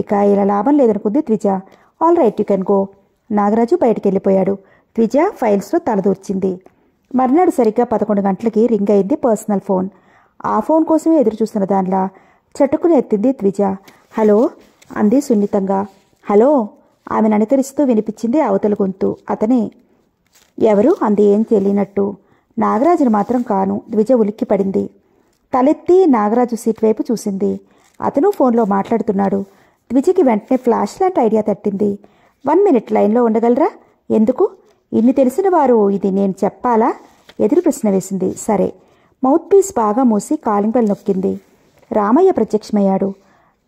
ఇక ఇలా లాభం లేదనుకుంది Dvija all right you can go Nagaraju బయటికి వెళ్ళిపోయాడు త్విజ ఫైల్స్లో తలదూర్చింది మర్నాడు సరిగ్గా పదకొండు గంటలకి రింగ్ అయింది పర్సనల్ ఫోన్ ఆ ఫోన్ కోసమే ఎదురు చూస్తున్న దానిలా చటుకుని ఎత్తింది త్విజ హలో అంది సున్నితంగా హలో ఆమెను అనుకరిస్తూ వినిపించింది అవతల గొంతు అతనే ఎవరు అంది ఏం తెలియనట్టు నాగరాజును మాత్రం కాను ద్విజ ఉలిక్కి పడింది తలెత్తి నాగరాజు సీట్ వైపు చూసింది అతను ఫోన్లో మాట్లాడుతున్నాడు ద్విజికి వెంటనే ఫ్లాష్ లాంటి ఐడియా తట్టింది వన్ మినిట్ లైన్లో ఉండగలరా ఎందుకు ఇన్ని తెలిసిన వారు ఇది నేను చెప్పాలా ఎదురు ప్రశ్న వేసింది సరే మౌత్ పీస్ బాగా మూసి కాలింగ్ బెల్ నొక్కింది రామయ్య ప్రత్యక్షమయ్యాడు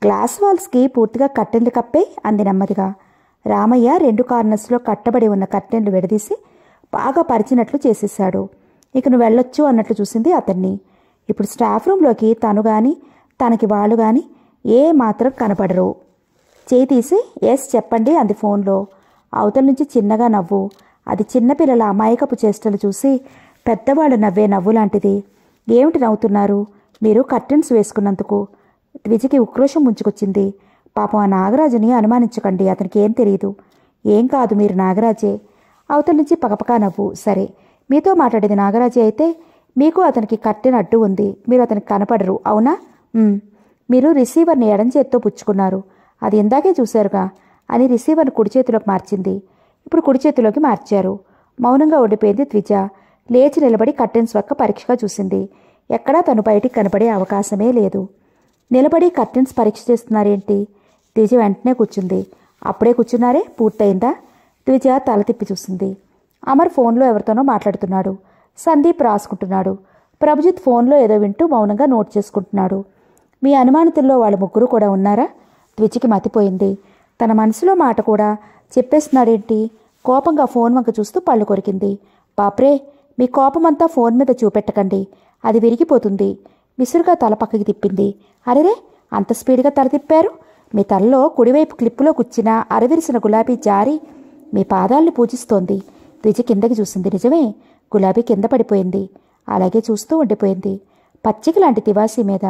గ్లాస్ వాల్స్కి పూర్తిగా కట్టెన్లు కప్పే అంది నెమ్మదిగా రామయ్య రెండు కార్నర్స్లో కట్టబడి ఉన్న కట్టెన్లు విడదీసి బాగా పరిచినట్లు చేసేశాడు ఇక నువ్వు వెళ్ళొచ్చు అన్నట్లు చూసింది అతన్ని ఇప్పుడు స్టాఫ్ రూమ్లోకి తను కానీ తనకి వాళ్ళు కానీ ఏ మాత్రం కనపడరు చేయి తీసి ఎస్ చెప్పండి అంది ఫోన్లో అవతల నుంచి చిన్నగా నవ్వు అది చిన్నపిల్లల అమాయకపు చేష్టలు చూసి పెద్దవాళ్ళు నవ్వే నవ్వు లాంటిది ఏమిటి నవ్వుతున్నారు మీరు కర్టెన్స్ వేసుకున్నందుకు విజికి ఉక్రోషం ముంచుకొచ్చింది పాపం ఆ నాగరాజుని అనుమానించకండి అతనికి ఏం తెలియదు ఏం కాదు మీరు నాగరాజే అవతల నుంచి పకపకా నవ్వు సరే మీతో మాట్లాడేది నాగరాజే అయితే మీకు అతనికి అడ్డు ఉంది మీరు అతనికి కనపడరు అవునా మీరు రిసీవర్ని ఎడం చేతితో పుచ్చుకున్నారు అది ఇందాకే చూశారుగా అని రిసీవర్ను కుడి చేతిలోకి మార్చింది ఇప్పుడు కుడి చేతిలోకి మార్చారు మౌనంగా ఉండిపోయింది ద్విజ లేచి నిలబడి కర్టెన్స్ వక్క పరీక్షగా చూసింది ఎక్కడా తను బయటికి కనపడే అవకాశమే లేదు నిలబడి కర్టెన్స్ పరీక్ష చేస్తున్నారేంటి ద్విజ వెంటనే కూర్చుంది అప్పుడే కూర్చున్నారే పూర్తయిందా ద్విజ తల తిప్పి చూసింది అమర్ ఫోన్లో ఎవరితోనో మాట్లాడుతున్నాడు సందీప్ రాసుకుంటున్నాడు ప్రభుజిత్ ఫోన్లో ఏదో వింటూ మౌనంగా నోట్ చేసుకుంటున్నాడు మీ అనుమానితుల్లో వాళ్ళ ముగ్గురు కూడా ఉన్నారా ద్విచికి మతిపోయింది తన మనసులో మాట కూడా చెప్పేస్తున్నాడేంటి కోపంగా ఫోన్ వంక చూస్తూ పళ్ళు కొరికింది పాప్రే మీ కోపమంతా ఫోన్ మీద చూపెట్టకండి అది విరిగిపోతుంది విసురుగా తల పక్కకి తిప్పింది అరేరే అంత స్పీడ్గా తల తిప్పారు మీ తలలో కుడివైపు క్లిప్పులో కూర్చిన అరవిరిసిన గులాబీ జారి మీ పాదాలను పూజిస్తోంది ద్విజ కిందకి చూసింది నిజమే గులాబీ కింద పడిపోయింది అలాగే చూస్తూ ఉండిపోయింది పచ్చిక లాంటి తివాసీ మీద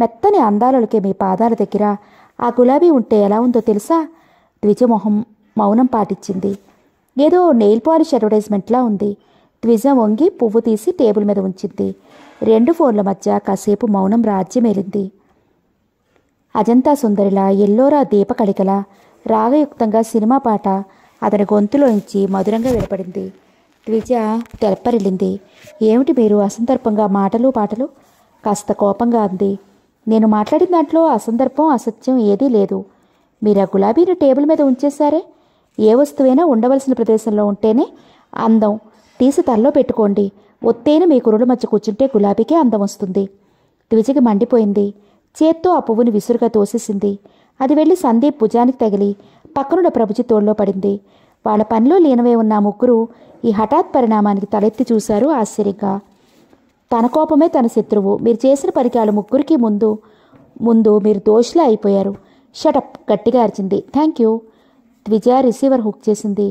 మెత్తని అందాలకే మీ పాదాల దగ్గర ఆ గులాబీ ఉంటే ఎలా ఉందో తెలుసా ద్విజమొహం మౌనం పాటించింది ఏదో నెయిల్ పాలిష్ అడ్వర్టైజ్మెంట్లా ఉంది ద్విజం వంగి పువ్వు తీసి టేబుల్ మీద ఉంచింది రెండు ఫోన్ల మధ్య కాసేపు మౌనం రాజ్యమేలింది అజంతా సుందరిలా ఎల్లోరా కళికల రాగయుక్తంగా సినిమా పాట అతని గొంతులో నుంచి మధురంగా వినపడింది ద్విజ తెలపరిల్లింది ఏమిటి మీరు అసందర్భంగా మాటలు పాటలు కాస్త కోపంగా అంది నేను మాట్లాడిన దాంట్లో అసందర్భం అసత్యం ఏదీ లేదు మీరు ఆ గులాబీని టేబుల్ మీద ఉంచేశారే ఏ వస్తువైనా ఉండవలసిన ప్రదేశంలో ఉంటేనే అందం తీసి తల్లో పెట్టుకోండి ఒత్తైన మీ కురుల మధ్య కూర్చుంటే గులాబీకే అందం వస్తుంది ద్విజకి మండిపోయింది చేత్తో ఆ పువ్వుని విసురుగా తోసేసింది అది వెళ్ళి సందీప్ భుజానికి తగిలి పక్కనున్న ప్రభుజి తోళ్ళలో పడింది వాళ్ళ పనిలో లీనమై ఉన్న ముగ్గురు ఈ హఠాత్ పరిణామానికి తలెత్తి చూశారు ఆశ్చర్యంగా తన కోపమే తన శత్రువు మీరు చేసిన పరికాలు ముగ్గురికి ముందు ముందు మీరు దోషులే అయిపోయారు షటప్ గట్టిగా అరిచింది thank you Dvija receiver hook చేసింది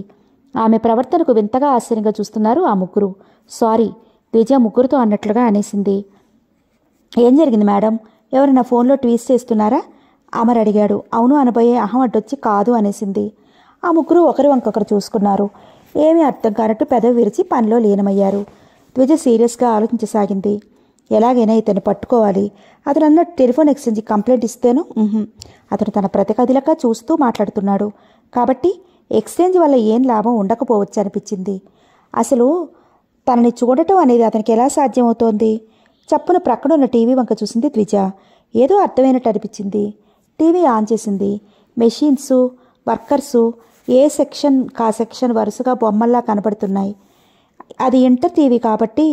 ఆమె ప్రవర్తనకు వింతగా ఆశ్చర్యంగా చూస్తున్నారు ఆ ముగ్గురు సారీ ద్విజ ముగ్గురుతో అన్నట్లుగా అనేసింది ఏం జరిగింది మేడం ఎవరైనా ఫోన్లో ట్వీట్ చేస్తున్నారా అమర్ అడిగాడు అవును అనబోయే అహం అడ్డొచ్చి కాదు అనేసింది ఆ ముగ్గురు ఒకరి వంకొకరు చూసుకున్నారు ఏమీ అర్థం కానట్టు పెదవి విరిచి పనిలో లీనమయ్యారు ద్విజ సీరియస్గా ఆలోచించసాగింది ఎలాగైనా ఇతను పట్టుకోవాలి అతను అన్న టెలిఫోన్ ఎక్స్చేంజ్ కంప్లైంట్ ఇస్తేను అతను తన ప్రతికదిలక చూస్తూ మాట్లాడుతున్నాడు కాబట్టి ఎక్స్చేంజ్ వల్ల ఏం లాభం ఉండకపోవచ్చు అనిపించింది అసలు తనని చూడటం అనేది అతనికి ఎలా సాధ్యమవుతోంది చప్పున ప్రక్కన ఉన్న టీవీ వంక చూసింది ద్విజ ఏదో అర్థమైనట్టు అనిపించింది టీవీ ఆన్ చేసింది మెషిన్స్ వర్కర్సు ఏ సెక్షన్ కా సెక్షన్ వరుసగా బొమ్మల్లా కనబడుతున్నాయి అది ఇంటర్ టీవీ కాబట్టి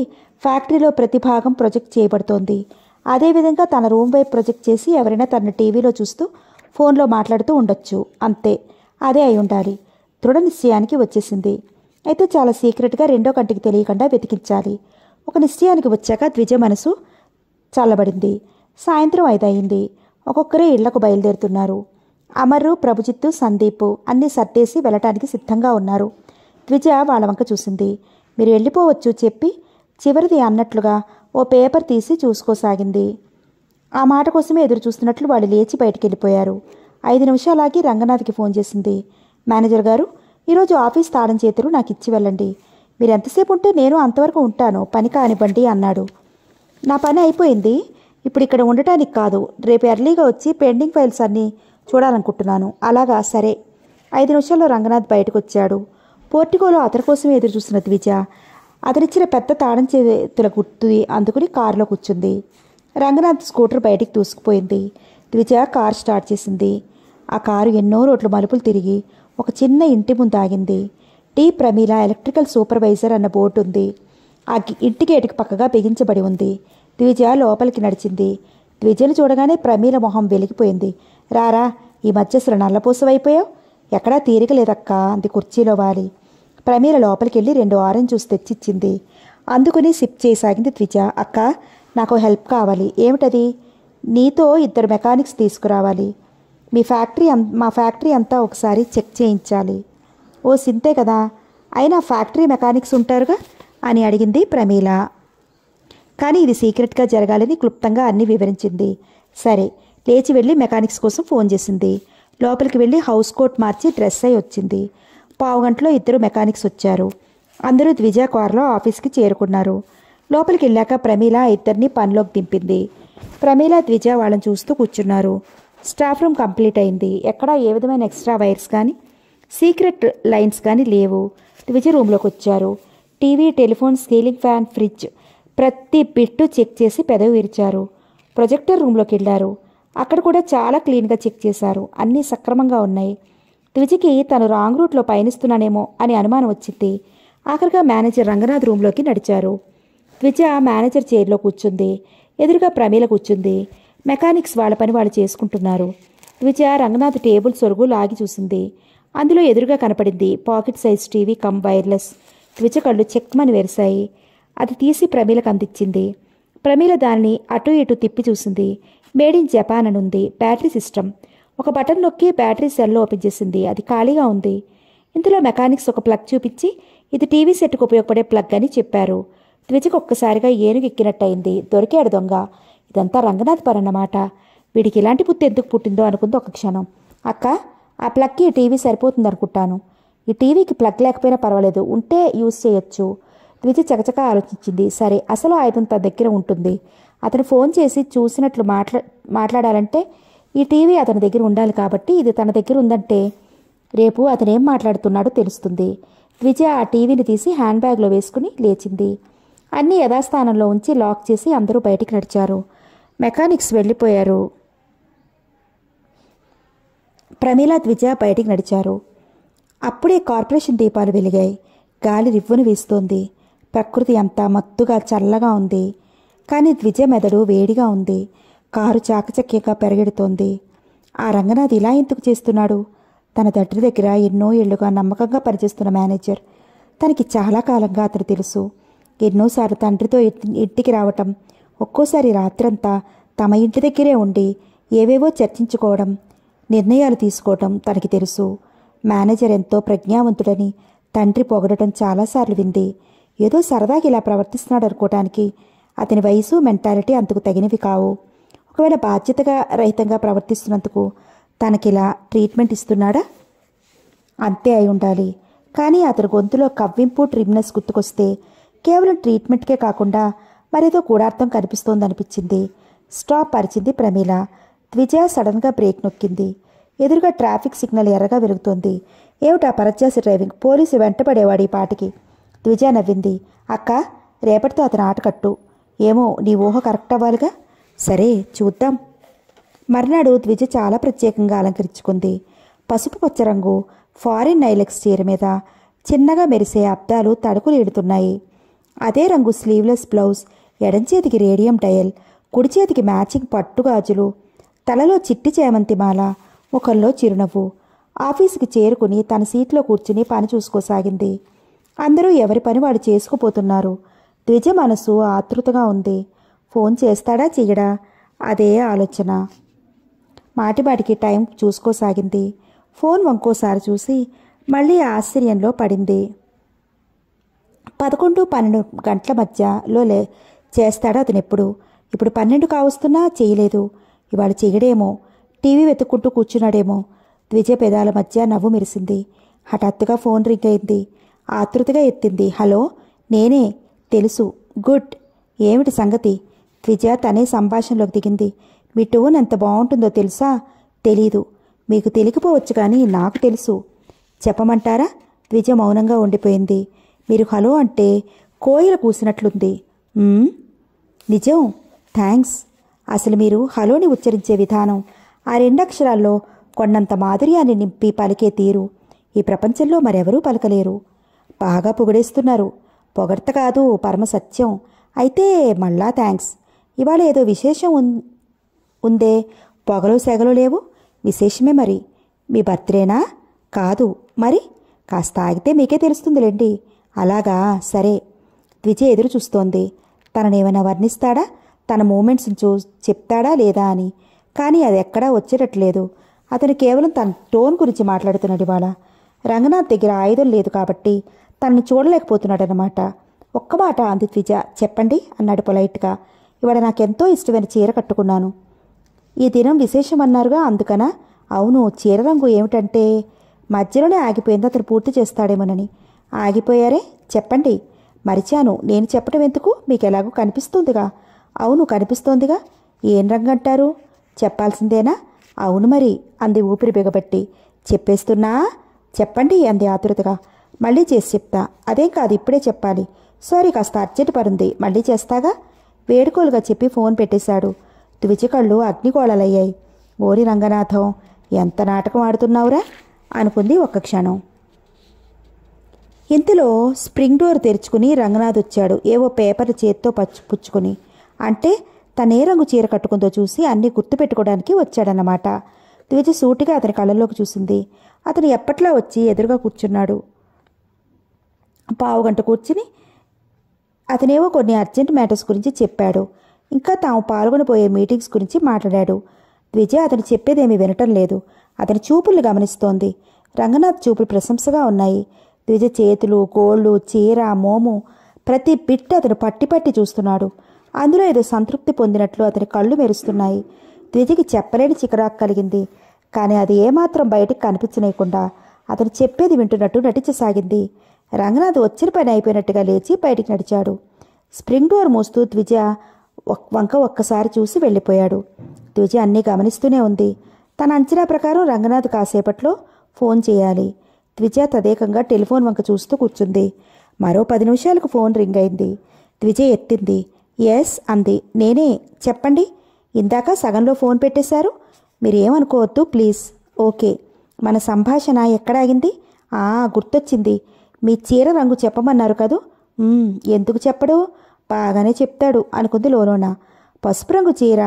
ఫ్యాక్టరీలో ప్రతి భాగం ప్రొజెక్ట్ చేయబడుతోంది అదేవిధంగా తన రూమ్ వైపు ప్రొజెక్ట్ చేసి ఎవరైనా తన టీవీలో చూస్తూ ఫోన్లో మాట్లాడుతూ ఉండొచ్చు అంతే అదే అయి ఉండాలి దృఢ నిశ్చయానికి వచ్చేసింది అయితే చాలా సీక్రెట్గా రెండో కంటికి తెలియకుండా వెతికించాలి ఒక నిశ్చయానికి వచ్చాక ద్విజ మనసు చల్లబడింది సాయంత్రం ఐదయింది ఒక్కొక్కరే ఇళ్లకు బయలుదేరుతున్నారు అమరు ప్రభుజిత్తు సందీపు అన్ని సర్దేసి వెళ్ళటానికి సిద్ధంగా ఉన్నారు ద్విజ వాళ్ళ వంక చూసింది మీరు వెళ్ళిపోవచ్చు చెప్పి చివరిది అన్నట్లుగా ఓ పేపర్ తీసి చూసుకోసాగింది ఆ మాట కోసమే ఎదురు చూస్తున్నట్లు వాళ్ళు లేచి బయటికి వెళ్ళిపోయారు ఐదు నిమిషాలాగి రంగనాథ్కి ఫోన్ చేసింది మేనేజర్ గారు ఈరోజు ఆఫీస్ తాళం చేతులు నాకు ఇచ్చి వెళ్ళండి మీరు ఎంతసేపు ఉంటే నేను అంతవరకు ఉంటాను పని కానివ్వండి అన్నాడు నా పని అయిపోయింది ఇప్పుడు ఇక్కడ ఉండటానికి కాదు రేపు ఎర్లీగా వచ్చి పెండింగ్ ఫైల్స్ అన్నీ చూడాలనుకుంటున్నాను అలాగా సరే ఐదు నిమిషాల్లో రంగనాథ్ బయటకు వచ్చాడు పోర్టికోలో అతని కోసం ఎదురు చూస్తున్న ద్విజ అతనిచ్చిన పెద్ద తాడం చేతుల గుర్తు అందుకుని కారులో కూర్చుంది రంగనాథ్ స్కూటర్ బయటికి దూసుకుపోయింది ద్విజ కారు స్టార్ట్ చేసింది ఆ కారు ఎన్నో రోడ్లు మలుపులు తిరిగి ఒక చిన్న ఇంటి ముందు ఆగింది టీ ప్రమీల ఎలక్ట్రికల్ సూపర్వైజర్ అన్న బోర్డు ఉంది ఆ ఇంటి గేటుకు పక్కగా బిగించబడి ఉంది ద్విజ లోపలికి నడిచింది ద్విజను చూడగానే ప్రమీల మొహం వెలిగిపోయింది రారా ఈ మధ్య అసలు నల్లపూసవైపోయావు ఎక్కడా తీరిక లేదక్కా అంది కుర్చీలో వాలి ప్రమీల లోపలికెళ్ళి రెండు ఆరెంజ్ జ్యూస్ తెచ్చిచ్చింది అందుకుని సిప్ చేయసాగింది త్రిజ అక్క నాకు హెల్ప్ కావాలి ఏమిటది నీతో ఇద్దరు మెకానిక్స్ తీసుకురావాలి మీ ఫ్యాక్టరీ మా ఫ్యాక్టరీ అంతా ఒకసారి చెక్ చేయించాలి ఓ సింతే కదా అయినా ఫ్యాక్టరీ మెకానిక్స్ ఉంటారుగా అని అడిగింది ప్రమీల కానీ ఇది సీక్రెట్గా జరగాలని క్లుప్తంగా అన్నీ వివరించింది సరే లేచి వెళ్ళి మెకానిక్స్ కోసం ఫోన్ చేసింది లోపలికి వెళ్ళి హౌస్ కోట్ మార్చి డ్రెస్ అయి వచ్చింది పావు గంటలో ఇద్దరు మెకానిక్స్ వచ్చారు అందరూ ద్విజ కారులో ఆఫీస్కి చేరుకున్నారు లోపలికి వెళ్ళాక ప్రమీల ఇద్దరిని పనిలోకి దింపింది ప్రమీల ద్విజ వాళ్ళని చూస్తూ కూర్చున్నారు స్టాఫ్ రూమ్ కంప్లీట్ అయింది ఎక్కడా ఏ విధమైన ఎక్స్ట్రా వైర్స్ కానీ సీక్రెట్ లైన్స్ కానీ లేవు ద్విజ రూమ్లోకి వచ్చారు TV telephone ceiling fan fridge ప్రతి బిట్టు చెక్ చేసి పెదవి విరిచారు ప్రొజెక్టర్ రూమ్లోకి వెళ్ళారు అక్కడ కూడా చాలా క్లీన్గా చెక్ చేశారు అన్నీ సక్రమంగా ఉన్నాయి త్రిజికి తను రాంగ్ రూట్లో పయనిస్తున్నానేమో అని అనుమానం వచ్చింది ఆఖరిగా మేనేజర్ రంగనాథ్ రూమ్లోకి నడిచారు త్విజ మేనేజర్ చైర్లో కూర్చుంది ఎదురుగా ప్రమీల కూర్చుంది మెకానిక్స్ వాళ్ళ పని వాళ్ళు చేసుకుంటున్నారు త్విజ రంగనాథ్ టేబుల్ సొరుగు లాగి చూసింది అందులో ఎదురుగా కనపడింది pocket size TV cum wireless Dvija కళ్ళు చెక్మని వెరిశాయి అది తీసి ప్రమీలకు అందించింది ప్రమీల దానిని అటు ఇటు తిప్పి చూసింది మేడ్ ఇన్ జపాన్ అని ఉంది బ్యాటరీ సిస్టమ్ ఒక బటన్ నొక్కి బ్యాటరీ సెల్లో ఓపెన్ చేసింది అది ఖాళీగా ఉంది ఇందులో మెకానిక్స్ ఒక ప్లగ్ చూపించి ఇది టీవీ సెట్కు ఉపయోగపడే ప్లగ్ అని చెప్పారు ద్విజకు ఒక్కసారిగా ఏనుగు ఎక్కినట్టయింది దొరికాడు దొంగ ఇదంతా రంగనాథ్ అన్నమాట వీడికి ఇలాంటి పుత్తి ఎందుకు పుట్టిందో అనుకుంది ఒక క్షణం అక్క ఆ ప్లగ్కి ఈ టీవీ సరిపోతుంది అనుకుంటాను ఈ టీవీకి ప్లగ్ లేకపోయినా పర్వాలేదు ఉంటే యూజ్ చేయొచ్చు ద్విజ చకచక ఆలోచించింది సరే అసలు ఆయుధం తన దగ్గర ఉంటుంది అతను ఫోన్ చేసి చూసినట్లు మాట్లా మాట్లాడాలంటే ఈ టీవీ అతని దగ్గర ఉండాలి కాబట్టి ఇది తన దగ్గర ఉందంటే రేపు అతనేం మాట్లాడుతున్నాడో తెలుస్తుంది విజయ ఆ టీవీని తీసి హ్యాండ్ బ్యాగ్లో వేసుకుని లేచింది అన్నీ యథాస్థానంలో ఉంచి లాక్ చేసి అందరూ బయటికి నడిచారు మెకానిక్స్ వెళ్ళిపోయారు ప్రమీల ద్విజ బయటికి నడిచారు అప్పుడే కార్పొరేషన్ దీపాలు వెలిగాయి గాలి రివ్వును వీస్తోంది ప్రకృతి అంతా మత్తుగా చల్లగా ఉంది కానీ ద్విజ మెదడు వేడిగా ఉంది కారు చాకచక్యంగా పెరగెడుతోంది ఆ రంగనాథ్ ఇలా ఎందుకు చేస్తున్నాడు తన తండ్రి దగ్గర ఎన్నో ఏళ్లుగా నమ్మకంగా పనిచేస్తున్న మేనేజర్ తనకి చాలా కాలంగా అతను తెలుసు ఎన్నోసార్లు తండ్రితో ఇంటికి రావటం ఒక్కోసారి రాత్రంతా తమ ఇంటి దగ్గరే ఉండి ఏవేవో చర్చించుకోవడం నిర్ణయాలు తీసుకోవడం తనకి తెలుసు మేనేజర్ ఎంతో ప్రజ్ఞావంతుడని తండ్రి పొగడటం చాలాసార్లు వింది ఏదో సరదాగా ఇలా ప్రవర్తిస్తున్నాడు అనుకోవటానికి అతని వయసు మెంటాలిటీ అంతకు తగినవి కావు ఒకవేళ బాధ్యతగా రహితంగా ప్రవర్తిస్తున్నందుకు తనకిలా ట్రీట్మెంట్ ఇస్తున్నాడా అంతే అయి ఉండాలి కానీ అతని గొంతులో కవ్వింపు ట్రిమ్నెస్ గుర్తుకొస్తే కేవలం ట్రీట్మెంట్కే కాకుండా మరేదో కూడార్థం కనిపిస్తోందనిపించింది స్టాప్ పరిచింది ప్రమీల ద్విజ సడన్గా బ్రేక్ నొక్కింది ఎదురుగా ట్రాఫిక్ సిగ్నల్ ఎర్రగా వెలుగుతోంది ఏమిటా పరచాసి డ్రైవింగ్ పోలీసు వెంటపడేవాడు ఈ పాటికి ద్విజ నవ్వింది అక్క రేపటితో అతను ఆట కట్టు ఏమో నీ ఊహ కరెక్ట్ అవ్వాలిగా సరే చూద్దాం మర్నాడు ద్విజ చాలా ప్రత్యేకంగా అలంకరించుకుంది పసుపు పచ్చ రంగు ఫారిన్ నైలెక్స్ చీర మీద చిన్నగా మెరిసే అబ్దాలు ఎడుతున్నాయి అదే రంగు స్లీవ్లెస్ బ్లౌజ్ ఎడంచేతికి రేడియం డయల్ కుడి చేతికి మ్యాచింగ్ పట్టు గాజులు తలలో చిట్టి చేమంతి మాల ముఖంలో చిరునవ్వు ఆఫీసుకి చేరుకుని తన సీట్లో కూర్చుని పని చూసుకోసాగింది అందరూ ఎవరి పని వాడు చేసుకుపోతున్నారు ద్విజ మనసు ఆతృతగా ఉంది ఫోన్ చేస్తాడా చెయ్యడా అదే ఆలోచన మాటిబాటికి టైం చూసుకోసాగింది ఫోన్ వంకోసారి చూసి మళ్ళీ ఆశ్చర్యంలో పడింది పదకొండు పన్నెండు గంటల మధ్యలో లే చేస్తాడు అతను ఎప్పుడు ఇప్పుడు పన్నెండు కావస్తున్నా చేయలేదు ఇవాళ చేయడేమో టీవీ వెతుక్కుంటూ కూర్చున్నాడేమో ద్విజ పెదాల మధ్య నవ్వు మెరిసింది హఠాత్తుగా ఫోన్ రింగ్ అయింది ఆతృతగా ఎత్తింది హలో నేనే తెలుసు గుడ్ ఏమిటి సంగతి విజయ తనే సంభాషణలోకి దిగింది మీ టోన్ ఎంత బాగుంటుందో తెలుసా తెలీదు మీకు తెలియకపోవచ్చు కానీ నాకు తెలుసు చెప్పమంటారా ద్విజ మౌనంగా ఉండిపోయింది మీరు హలో అంటే కోయిల కూసినట్లుంది నిజం థ్యాంక్స్ అసలు మీరు హలోని ఉచ్చరించే విధానం ఆ రెండక్షరాల్లో కొన్నంత మాధుర్యాన్ని నింపి పలికే తీరు ఈ ప్రపంచంలో మరెవరూ పలకలేరు బాగా పొగిడేస్తున్నారు పొగడ్త కాదు పరమసత్యం అయితే మళ్ళా థ్యాంక్స్ ఇవాళ ఏదో విశేషం ఉందే పొగలు సెగలు లేవు విశేషమే మరి మీ బర్త్డేనా కాదు మరి కాస్త ఆగితే మీకే తెలుస్తుందిలేండి అలాగా సరే ద్విజయ ఎదురు చూస్తోంది తననేమైనా వర్ణిస్తాడా తన మూమెంట్స్ చూ చెప్తాడా లేదా అని కానీ అది ఎక్కడా వచ్చేటట్లేదు అతను కేవలం తన టోన్ గురించి మాట్లాడుతున్నాడు ఇవాళ రంగనాథ్ దగ్గర ఆయుధం లేదు కాబట్టి తనని చూడలేకపోతున్నాడనమాట ఒక్క మాట అంది ద్విజ చెప్పండి అన్నాడు పొలైట్గా ఇవాడ నాకెంతో ఇష్టమైన చీర కట్టుకున్నాను ఈ దినం విశేషం అన్నారుగా అందుకనా అవును చీర రంగు ఏమిటంటే మధ్యలోనే ఆగిపోయింది అతను పూర్తి చేస్తాడేమోనని ఆగిపోయారే చెప్పండి మరిచాను నేను చెప్పడం ఎందుకు మీకు ఎలాగో కనిపిస్తుందిగా అవును కనిపిస్తోందిగా ఏం రంగు అంటారు చెప్పాల్సిందేనా అవును మరి అంది ఊపిరి బిగబట్టి చెప్పేస్తున్నా చెప్పండి అంది ఆతురతగా మళ్ళీ చేసి చెప్తా అదేం కాదు ఇప్పుడే చెప్పాలి సారీ కాస్త అర్జెంట్ పరుంది మళ్ళీ చేస్తాగా వేడుకోలుగా చెప్పి ఫోన్ పెట్టేశాడు ద్విజకళ్ళు అగ్నిగోళాలయ్యాయి ఓరి రంగనాథం ఎంత నాటకం ఆడుతున్నావురా అనుకుంది ఒక్క క్షణం ఇంతలో స్ప్రింగ్ డోర్ తెరుచుకుని రంగనాథ్ వచ్చాడు ఏవో పేపర్ చేత్తో పచ్చి పుచ్చుకుని అంటే తనే రంగు చీర కట్టుకుందో చూసి అన్నీ గుర్తుపెట్టుకోవడానికి వచ్చాడన్నమాట ద్విజ సూటిగా అతని కళ్ళల్లోకి చూసింది అతను ఎప్పట్లా వచ్చి ఎదురుగా కూర్చున్నాడు పావు గంట కూర్చుని అతనేవో కొన్ని అర్జెంట్ మ్యాటర్స్ గురించి చెప్పాడు ఇంకా తాము పాల్గొనబోయే మీటింగ్స్ గురించి మాట్లాడాడు విజయ అతను చెప్పేదేమీ వినటం లేదు అతని చూపుల్ని గమనిస్తోంది రంగనాథ్ చూపులు ప్రశంసగా ఉన్నాయి ద్విజ చేతులు గోళ్ళు చీర మోము ప్రతి బిట్ అతను పట్టి పట్టి చూస్తున్నాడు అందులో ఏదో సంతృప్తి పొందినట్లు అతని కళ్ళు మెరుస్తున్నాయి ద్విజకి చెప్పలేని చికరాకు కలిగింది కానీ అది ఏమాత్రం బయటికి కనిపించనీయకుండా అతను చెప్పేది వింటున్నట్టు నటించసాగింది రంగనాథ్ వచ్చిన పని అయిపోయినట్టుగా లేచి బయటికి నడిచాడు స్ప్రింగ్ డోర్ మూస్తూ ద్విజ వంక ఒక్కసారి చూసి వెళ్ళిపోయాడు ద్విజ అన్నీ గమనిస్తూనే ఉంది తన అంచనా ప్రకారం రంగనాథ్ కాసేపట్లో ఫోన్ చేయాలి ద్విజ తదేకంగా టెలిఫోన్ వంక చూస్తూ కూర్చుంది మరో పది నిమిషాలకు ఫోన్ రింగ్ అయింది ద్విజ ఎత్తింది ఎస్ అంది నేనే చెప్పండి ఇందాక సగంలో ఫోన్ పెట్టేశారు మీరేమనుకోవద్దు ప్లీజ్ ఓకే మన సంభాషణ ఎక్కడ ఆగింది గుర్తొచ్చింది మీ చీర రంగు చెప్పమన్నారు కదూ ఎందుకు చెప్పడు బాగానే చెప్తాడు అనుకుంది లోలోన పసుపు రంగు చీర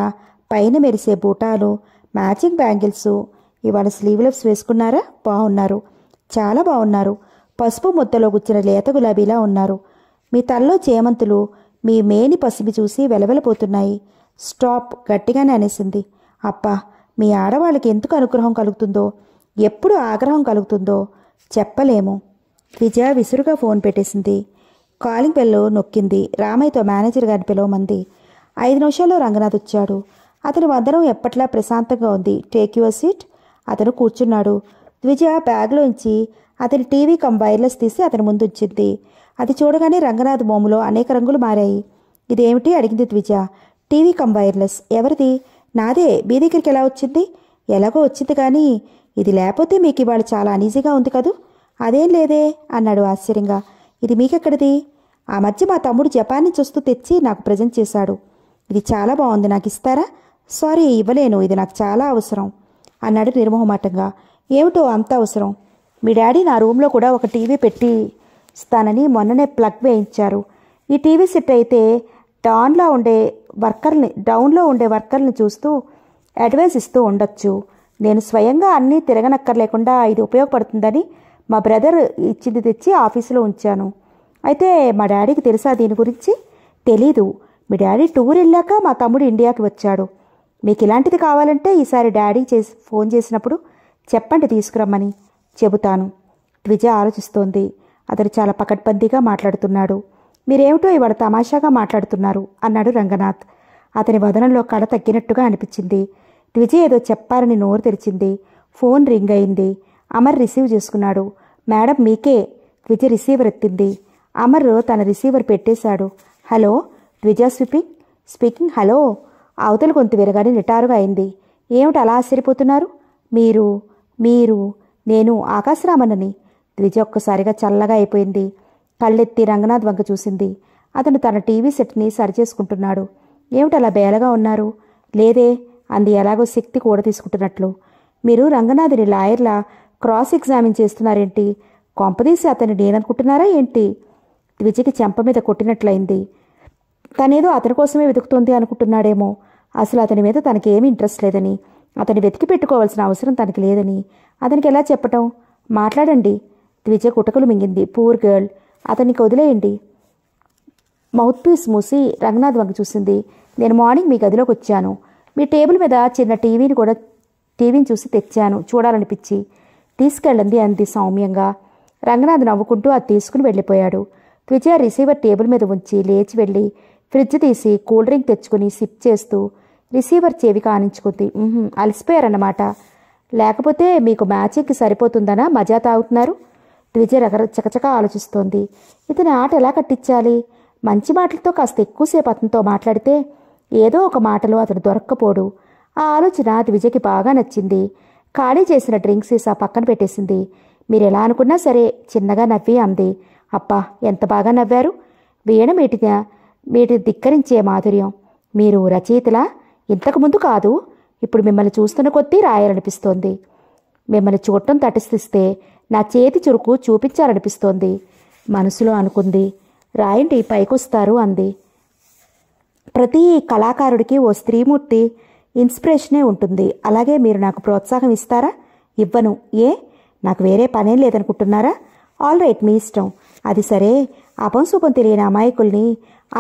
పైన మెరిసే బూటాలు మ్యాచింగ్ బ్యాంగిల్స్ ఇవాళ స్లీవ్ లెఫ్స్ వేసుకున్నారా బాగున్నారు చాలా బాగున్నారు పసుపు ముద్దలో గుచ్చిన లేత గులాబీలా ఉన్నారు మీ తల్లో చేమంతులు మీ మేని పసిపి చూసి వెలవెలపోతున్నాయి స్టాప్ గట్టిగానే అనేసింది అప్పా మీ ఆడవాళ్ళకి ఎందుకు అనుగ్రహం కలుగుతుందో ఎప్పుడు ఆగ్రహం కలుగుతుందో చెప్పలేము విజయ విసురుగా ఫోన్ పెట్టేసింది కాలింగ్ బెల్లో నొక్కింది రామయ్యతో మేనేజర్ గారిని పిలవమంది ఐదు నిమిషాల్లో రంగనాథ్ వచ్చాడు అతని వందనం ఎప్పట్లా ప్రశాంతంగా ఉంది టేక్ యువర్ సీట్ అతను కూర్చున్నాడు విజయ బ్యాగ్లోంచి అతని టీవీ కమ్ వైర్లెస్ తీసి అతని ముందు ఉంచింది అది చూడగానే రంగనాథ్ మోములో అనేక రంగులు మారాయి ఇదేమిటి అడిగింది ద్విజ టీవీ కమ్ వైర్లెస్ ఎవరిది నాదే మీ దగ్గరికి ఎలా వచ్చింది ఎలాగో వచ్చింది కానీ ఇది లేకపోతే మీకు ఇవాళ చాలా అనీజీగా ఉంది కదూ అదేం లేదే అన్నాడు ఆశ్చర్యంగా ఇది మీకెక్కడిది ఆ మధ్య మా తమ్ముడు జపాన్ నుంచి వస్తూ తెచ్చి నాకు ప్రజెంట్ చేశాడు ఇది చాలా బాగుంది నాకు ఇస్తారా సారీ ఇవ్వలేను ఇది నాకు చాలా అవసరం అన్నాడు నిర్మోహమాటంగా ఏమిటో అంత అవసరం మీ డాడీ నా రూమ్లో కూడా ఒక టీవీ పెట్టి ఇస్తానని మొన్ననే ప్లగ్ వేయించారు ఈ టీవీ సెట్ అయితే డౌన్లో ఉండే వర్కర్ని డౌన్లో ఉండే వర్కర్ని చూస్తూ అడ్వైస్ ఇస్తూ ఉండొచ్చు నేను స్వయంగా అన్నీ తిరగనక్కర్లేకుండా ఇది ఉపయోగపడుతుందని మా బ్రదర్ ఇచ్చింది తెచ్చి ఆఫీసులో ఉంచాను అయితే మా డాడీకి తెలుసా దీని గురించి తెలీదు మీ డాడీ టూర్ వెళ్ళాక మా తమ్ముడు ఇండియాకి వచ్చాడు మీకు ఇలాంటిది కావాలంటే ఈసారి డాడీ చేసి ఫోన్ చేసినప్పుడు చెప్పండి తీసుకురమ్మని చెబుతాను ద్విజ ఆలోచిస్తోంది అతడు చాలా పకడ్బందీగా మాట్లాడుతున్నాడు మీరేమిటో ఇవాళ తమాషాగా మాట్లాడుతున్నారు అన్నాడు రంగనాథ్ అతని వదనంలో కడ తగ్గినట్టుగా అనిపించింది ద్విజ ఏదో చెప్పారని నోరు తెరిచింది ఫోన్ రింగ్ అయింది అమర్ రిసీవ్ చేసుకున్నాడు మేడం మీకే ద్విజ రిసీవర్ ఎత్తింది అమర్ తన రిసీవర్ పెట్టేశాడు hello Dvija speaking speaking hello అవతల కొంత విరగానే నిటారుగా అయింది ఏమిటి అలా ఆశ్చర్యపోతున్నారు మీరు మీరు నేను ఆకాశరామన్నని ద్విజ ఒక్కసారిగా చల్లగా అయిపోయింది కళ్ళెత్తి రంగనాథ్ వంక చూసింది అతను తన టీవీ సెట్ని సరిచేసుకుంటున్నాడు ఏమిటి అలా బేలగా ఉన్నారు లేదే అంది ఎలాగో శక్తి కూడా తీసుకుంటున్నట్లు మీరు రంగనాథుని లాయర్లా క్రాస్ ఎగ్జామిన్ చేస్తున్నారేంటి కొంపదీసి అతన్ని నేననుకుంటున్నారా ఏంటి ద్విజకి చెంప మీద కొట్టినట్లయింది తనేదో అతని కోసమే వెతుకుతుంది అనుకుంటున్నాడేమో అసలు అతని మీద తనకేమి ఇంట్రెస్ట్ లేదని అతని వెతికి పెట్టుకోవాల్సిన అవసరం తనకి లేదని అతనికి ఎలా చెప్పటం మాట్లాడండి ద్విజ కుటకలు మింగింది పూర్ గర్ల్ అతనికి వదిలేయండి మౌత్ పీస్ మూసి రంగనాథ్ వంక చూసింది నేను మార్నింగ్ మీ గదిలోకి వచ్చాను మీ టేబుల్ మీద చిన్న టీవీని కూడా టీవీని చూసి తెచ్చాను చూడాలనిపించి తీసుకెళ్ళండి అంది సౌమ్యంగా రంగనాథ్ నవ్వుకుంటూ అది తీసుకుని వెళ్ళిపోయాడు విజయ రిసీవర్ టేబుల్ మీద ఉంచి లేచి వెళ్ళి ఫ్రిడ్జ్ తీసి కూల్ డ్రింక్ తెచ్చుకుని సిప్ చేస్తూ రిసీవర్ చెవి కానించుకుంది అలసిపోయారన్నమాట లేకపోతే మీకు మ్యాచింగ్కి సరిపోతుందనా మజా తాగుతున్నారు ద్విజ రకర చకచక ఆలోచిస్తోంది ఇతని ఆట ఎలా కట్టించాలి మంచి మాటలతో కాస్త ఎక్కువసేపు అతనితో మాట్లాడితే ఏదో ఒక మాటలో అతను దొరక్కపోడు ఆ ఆలోచన ద్విజకి బాగా నచ్చింది ఖాళీ చేసిన డ్రింక్ సీసా పక్కన పెట్టేసింది మీరు ఎలా అనుకున్నా సరే చిన్నగా నవ్వి అంది అబ్బా ఎంత బాగా నవ్వారు వీణ మీటిన మీటి ధిక్కరించే మాధుర్యం మీరు రచయితలా ఇంతకుముందు కాదు ఇప్పుడు మిమ్మల్ని చూస్తున్న కొద్దీ రాయాలనిపిస్తోంది మిమ్మల్ని చూడటం తటస్థిస్తే నా చేతి చురుకు చూపించాలనిపిస్తోంది మనసులో అనుకుంది రాయండి పైకొస్తారు అంది ప్రతి కళాకారుడికి ఓ స్త్రీమూర్తి ఇన్స్పిరేషనే ఉంటుంది అలాగే మీరు నాకు ప్రోత్సాహం ఇస్తారా ఇవ్వను ఏ నాకు వేరే పనేం లేదనుకుంటున్నారా ఆల్ రైట్ మీ ఇష్టం అది సరే అపంశుభం తెలియని అమాయకుల్ని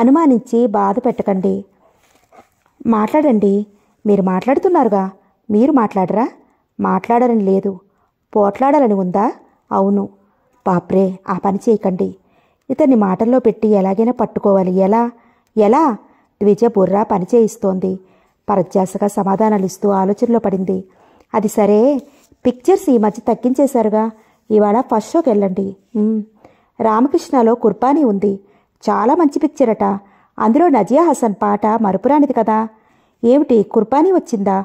అనుమానించి బాధ పెట్టకండి మాట్లాడండి మీరు మాట్లాడుతున్నారుగా మీరు మాట్లాడరా మాట్లాడాలని లేదు పోట్లాడాలని ఉందా అవును పాప్రే ఆ పని చేయకండి ఇతన్ని మాటల్లో పెట్టి ఎలాగైనా పట్టుకోవాలి ఎలా ఎలా ద్విజ బుర్రా పని చేయిస్తోంది పరధ్యాసగా సమాధానాలు ఇస్తూ ఆలోచనలో పడింది అది సరే పిక్చర్స్ ఈ మధ్య తగ్గించేశారుగా ఇవాళ ఫస్ట్ షోకి వెళ్ళండి రామకృష్ణలో కుర్బానీ ఉంది చాలా మంచి పిక్చర్ అట అందులో నజియా హసన్ పాట మరుపురానిది కదా ఏమిటి కుర్బానీ వచ్చిందా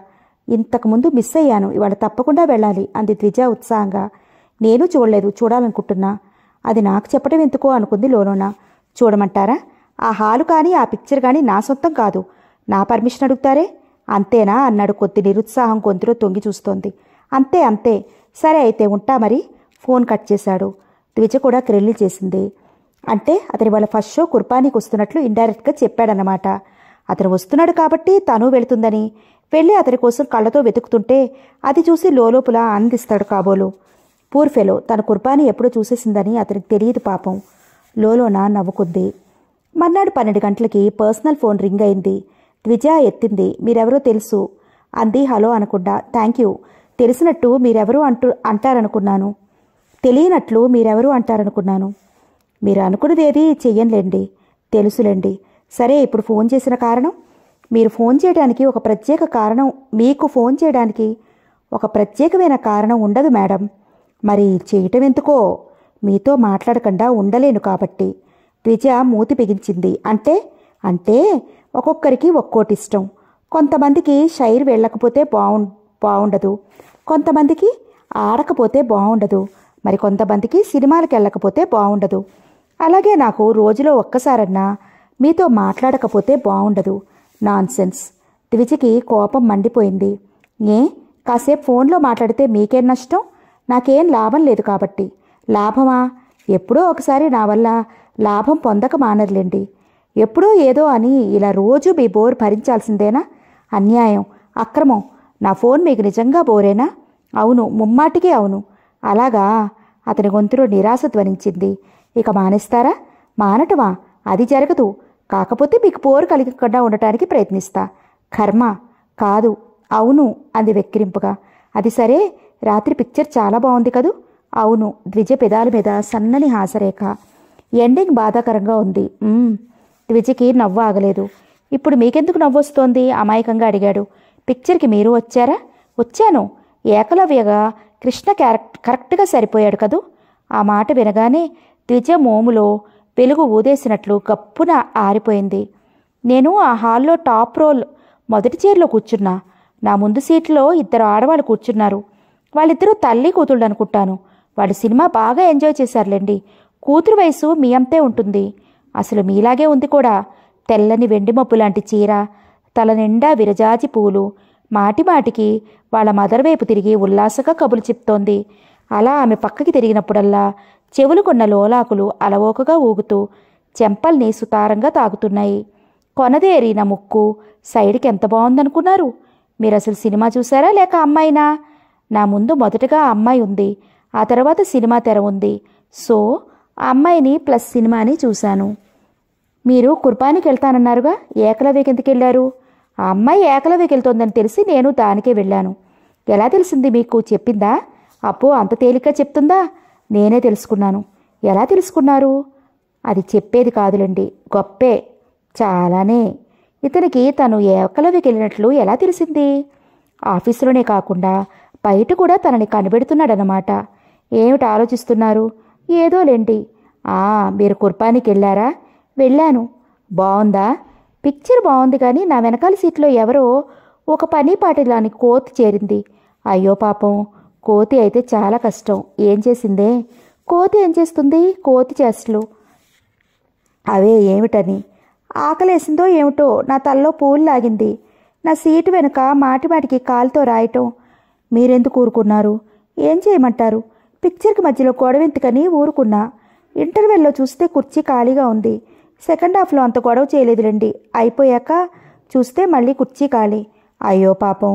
ఇంతకుముందు మిస్ అయ్యాను ఇవాళ తప్పకుండా వెళ్ళాలి అంది ద్విజ ఉత్సాహంగా నేను చూడలేదు చూడాలనుకుంటున్నా అది నాకు చెప్పడం ఎందుకో అనుకుంది లోనోనా చూడమంటారా ఆ హాలు కానీ ఆ పిక్చర్ కానీ నా సొంతం కాదు నా పర్మిషన్ అడుగుతారే అంతేనా అన్నాడు కొద్ది నిరుత్సాహం గొంతులో తొంగి చూస్తోంది అంతే అంతే సరే అయితే ఉంటా మరి ఫోన్ కట్ చేశాడు ద్విజ కూడా క్రెల్లి చేసింది అంటే అతని వాళ్ళ ఫస్ట్ షో కుర్పానికి వస్తున్నట్లు ఇండైరెక్ట్గా చెప్పాడనమాట అతను వస్తున్నాడు కాబట్టి తను వెళుతుందని వెళ్ళి అతని కోసం కళ్ళతో వెతుకుతుంటే అది చూసి లోపల ఆనందిస్తాడు కాబోలు పూర్ఫెలో తన కుర్బానీ ఎప్పుడో చూసేసిందని అతనికి తెలియదు పాపం లోలోన నవ్వుకుంది మర్నాడు పన్నెండు గంటలకి పర్సనల్ ఫోన్ రింగ్ అయింది ద్విజ ఎత్తింది మీరెవరో తెలుసు అంది హలో అనుకుండా థ్యాంక్ యూ తెలిసినట్టు మీరెవరు అంటు అంటారనుకున్నాను తెలియనట్లు మీరెవరు అంటారనుకున్నాను మీరు అనుకున్నదేది చెయ్యనులేండి తెలుసులేండి సరే ఇప్పుడు ఫోన్ చేసిన కారణం మీరు ఫోన్ చేయడానికి ఒక ప్రత్యేక కారణం మీకు ఫోన్ చేయడానికి ఒక ప్రత్యేకమైన కారణం ఉండదు మేడం మరి చేయటం ఎందుకో మీతో మాట్లాడకుండా ఉండలేను కాబట్టి ద్విజ మూతి బిగించింది అంటే అంటే ఒక్కొక్కరికి ఒక్కోటి ఇష్టం కొంతమందికి షైర్ వెళ్ళకపోతే బాగు బాగుండదు కొంతమందికి ఆడకపోతే బాగుండదు మరి కొంతమందికి సినిమాలకు వెళ్ళకపోతే బాగుండదు అలాగే నాకు రోజులో ఒక్కసారన్నా మీతో మాట్లాడకపోతే బాగుండదు నాన్ సెన్స్ దివిజకి కోపం మండిపోయింది ఏ కాసేపు ఫోన్లో మాట్లాడితే మీకేం నష్టం నాకేం లాభం లేదు కాబట్టి లాభమా ఎప్పుడో ఒకసారి నా వల్ల లాభం పొందక మానర్లేండి ఎప్పుడో ఏదో అని ఇలా రోజు మీ బోర్ భరించాల్సిందేనా అన్యాయం అక్రమం నా ఫోన్ మీకు నిజంగా బోరేనా అవును ముమ్మాటికే అవును అలాగా అతని గొంతులో నిరాశ ధ్వనించింది ఇక మానేస్తారా మానటమా అది జరగదు కాకపోతే మీకు పోరు కలిగకుండా ఉండటానికి ప్రయత్నిస్తా కర్మ కాదు అవును అంది వెక్కిరింపుగా అది సరే రాత్రి పిక్చర్ చాలా బాగుంది కదూ అవును ద్విజ పెదాల మీద సన్నని హాసరేఖ ఎండింగ్ బాధాకరంగా ఉంది ద్విజకి నవ్వు ఆగలేదు ఇప్పుడు మీకెందుకు నవ్వు వస్తోంది అమాయకంగా అడిగాడు పిక్చర్కి మీరు వచ్చారా వచ్చాను ఏకలవ్యగా కృష్ణ క్యారెక్ట్ కరెక్ట్గా సరిపోయాడు కదూ ఆ మాట వినగానే ద్విజ మోములో వెలుగు ఊదేసినట్లు గప్పున ఆరిపోయింది నేను ఆ హాల్లో టాప్ రోల్ మొదటి చైర్లో కూర్చున్నా నా ముందు సీట్లో ఇద్దరు ఆడవాళ్ళు కూర్చున్నారు వాళ్ళిద్దరూ తల్లి కూతుళ్ళు అనుకుంటాను వాళ్ళు సినిమా బాగా ఎంజాయ్ చేశారులేండి కూతురు వయసు మీ అంతే ఉంటుంది అసలు మీలాగే ఉంది కూడా తెల్లని వెండిమప్పు లాంటి చీర తల నిండా విరజాజి పూలు మాటిమాటికి వాళ్ళ మదర్ వైపు తిరిగి ఉల్లాసంగా కబులు చెప్తోంది అలా ఆమె పక్కకి తిరిగినప్పుడల్లా చెవులుకున్న లోలాకులు అలవోకగా ఊగుతూ చెంపల్ని సుతారంగా తాగుతున్నాయి కొనదేరిన ముక్కు సైడ్కి ఎంత బాగుందనుకున్నారు మీరు అసలు సినిమా చూసారా లేక అమ్మాయినా నా ముందు మొదటగా అమ్మాయి ఉంది ఆ తర్వాత సినిమా తెర ఉంది సో అమ్మాయిని ప్లస్ సినిమాని చూశాను మీరు కుర్బానికి వెళ్తానన్నారుగా ఏకలవ్యకి ఎందుకు వెళ్ళారు ఆ అమ్మాయి ఏకలవ్యకి వెళ్తోందని తెలిసి నేను దానికే వెళ్ళాను ఎలా తెలిసింది మీకు చెప్పిందా అప్పు అంత తేలిక చెప్తుందా నేనే తెలుసుకున్నాను ఎలా తెలుసుకున్నారు అది చెప్పేది కాదులండి గొప్పే చాలానే ఇతనికి తను ఏకలవ్యకి వెళ్ళినట్లు ఎలా తెలిసింది ఆఫీసులోనే కాకుండా బయట కూడా తనని కనిపెడుతున్నాడనమాట ఏమిటి ఆలోచిస్తున్నారు ఏదో లేండి మీరు కుర్బానికి వెళ్ళారా వెళ్ళాను బాగుందా పిక్చర్ బాగుంది కానీ నా వెనకాల సీట్లో ఎవరో ఒక పని పాటలాని కోతి చేరింది అయ్యో పాపం కోతి అయితే చాలా కష్టం ఏం చేసిందే కోతి ఏం చేస్తుంది కోతి చేష్టలు అవే ఏమిటని ఆకలేసిందో ఏమిటో నా తల్లో పూలు లాగింది నా సీటు వెనుక మాటిమాటికి కాలుతో రాయటం మీరెందుకు ఊరుకున్నారు ఏం చేయమంటారు పిక్చర్కి మధ్యలో గొడవెంతుకని ఊరుకున్నా ఇంటర్వెల్లో చూస్తే కుర్చీ ఖాళీగా ఉంది సెకండ్ హాఫ్లో అంత గొడవ చేయలేదులేండి అయిపోయాక చూస్తే మళ్ళీ కుర్చీ కాలి అయ్యో పాపం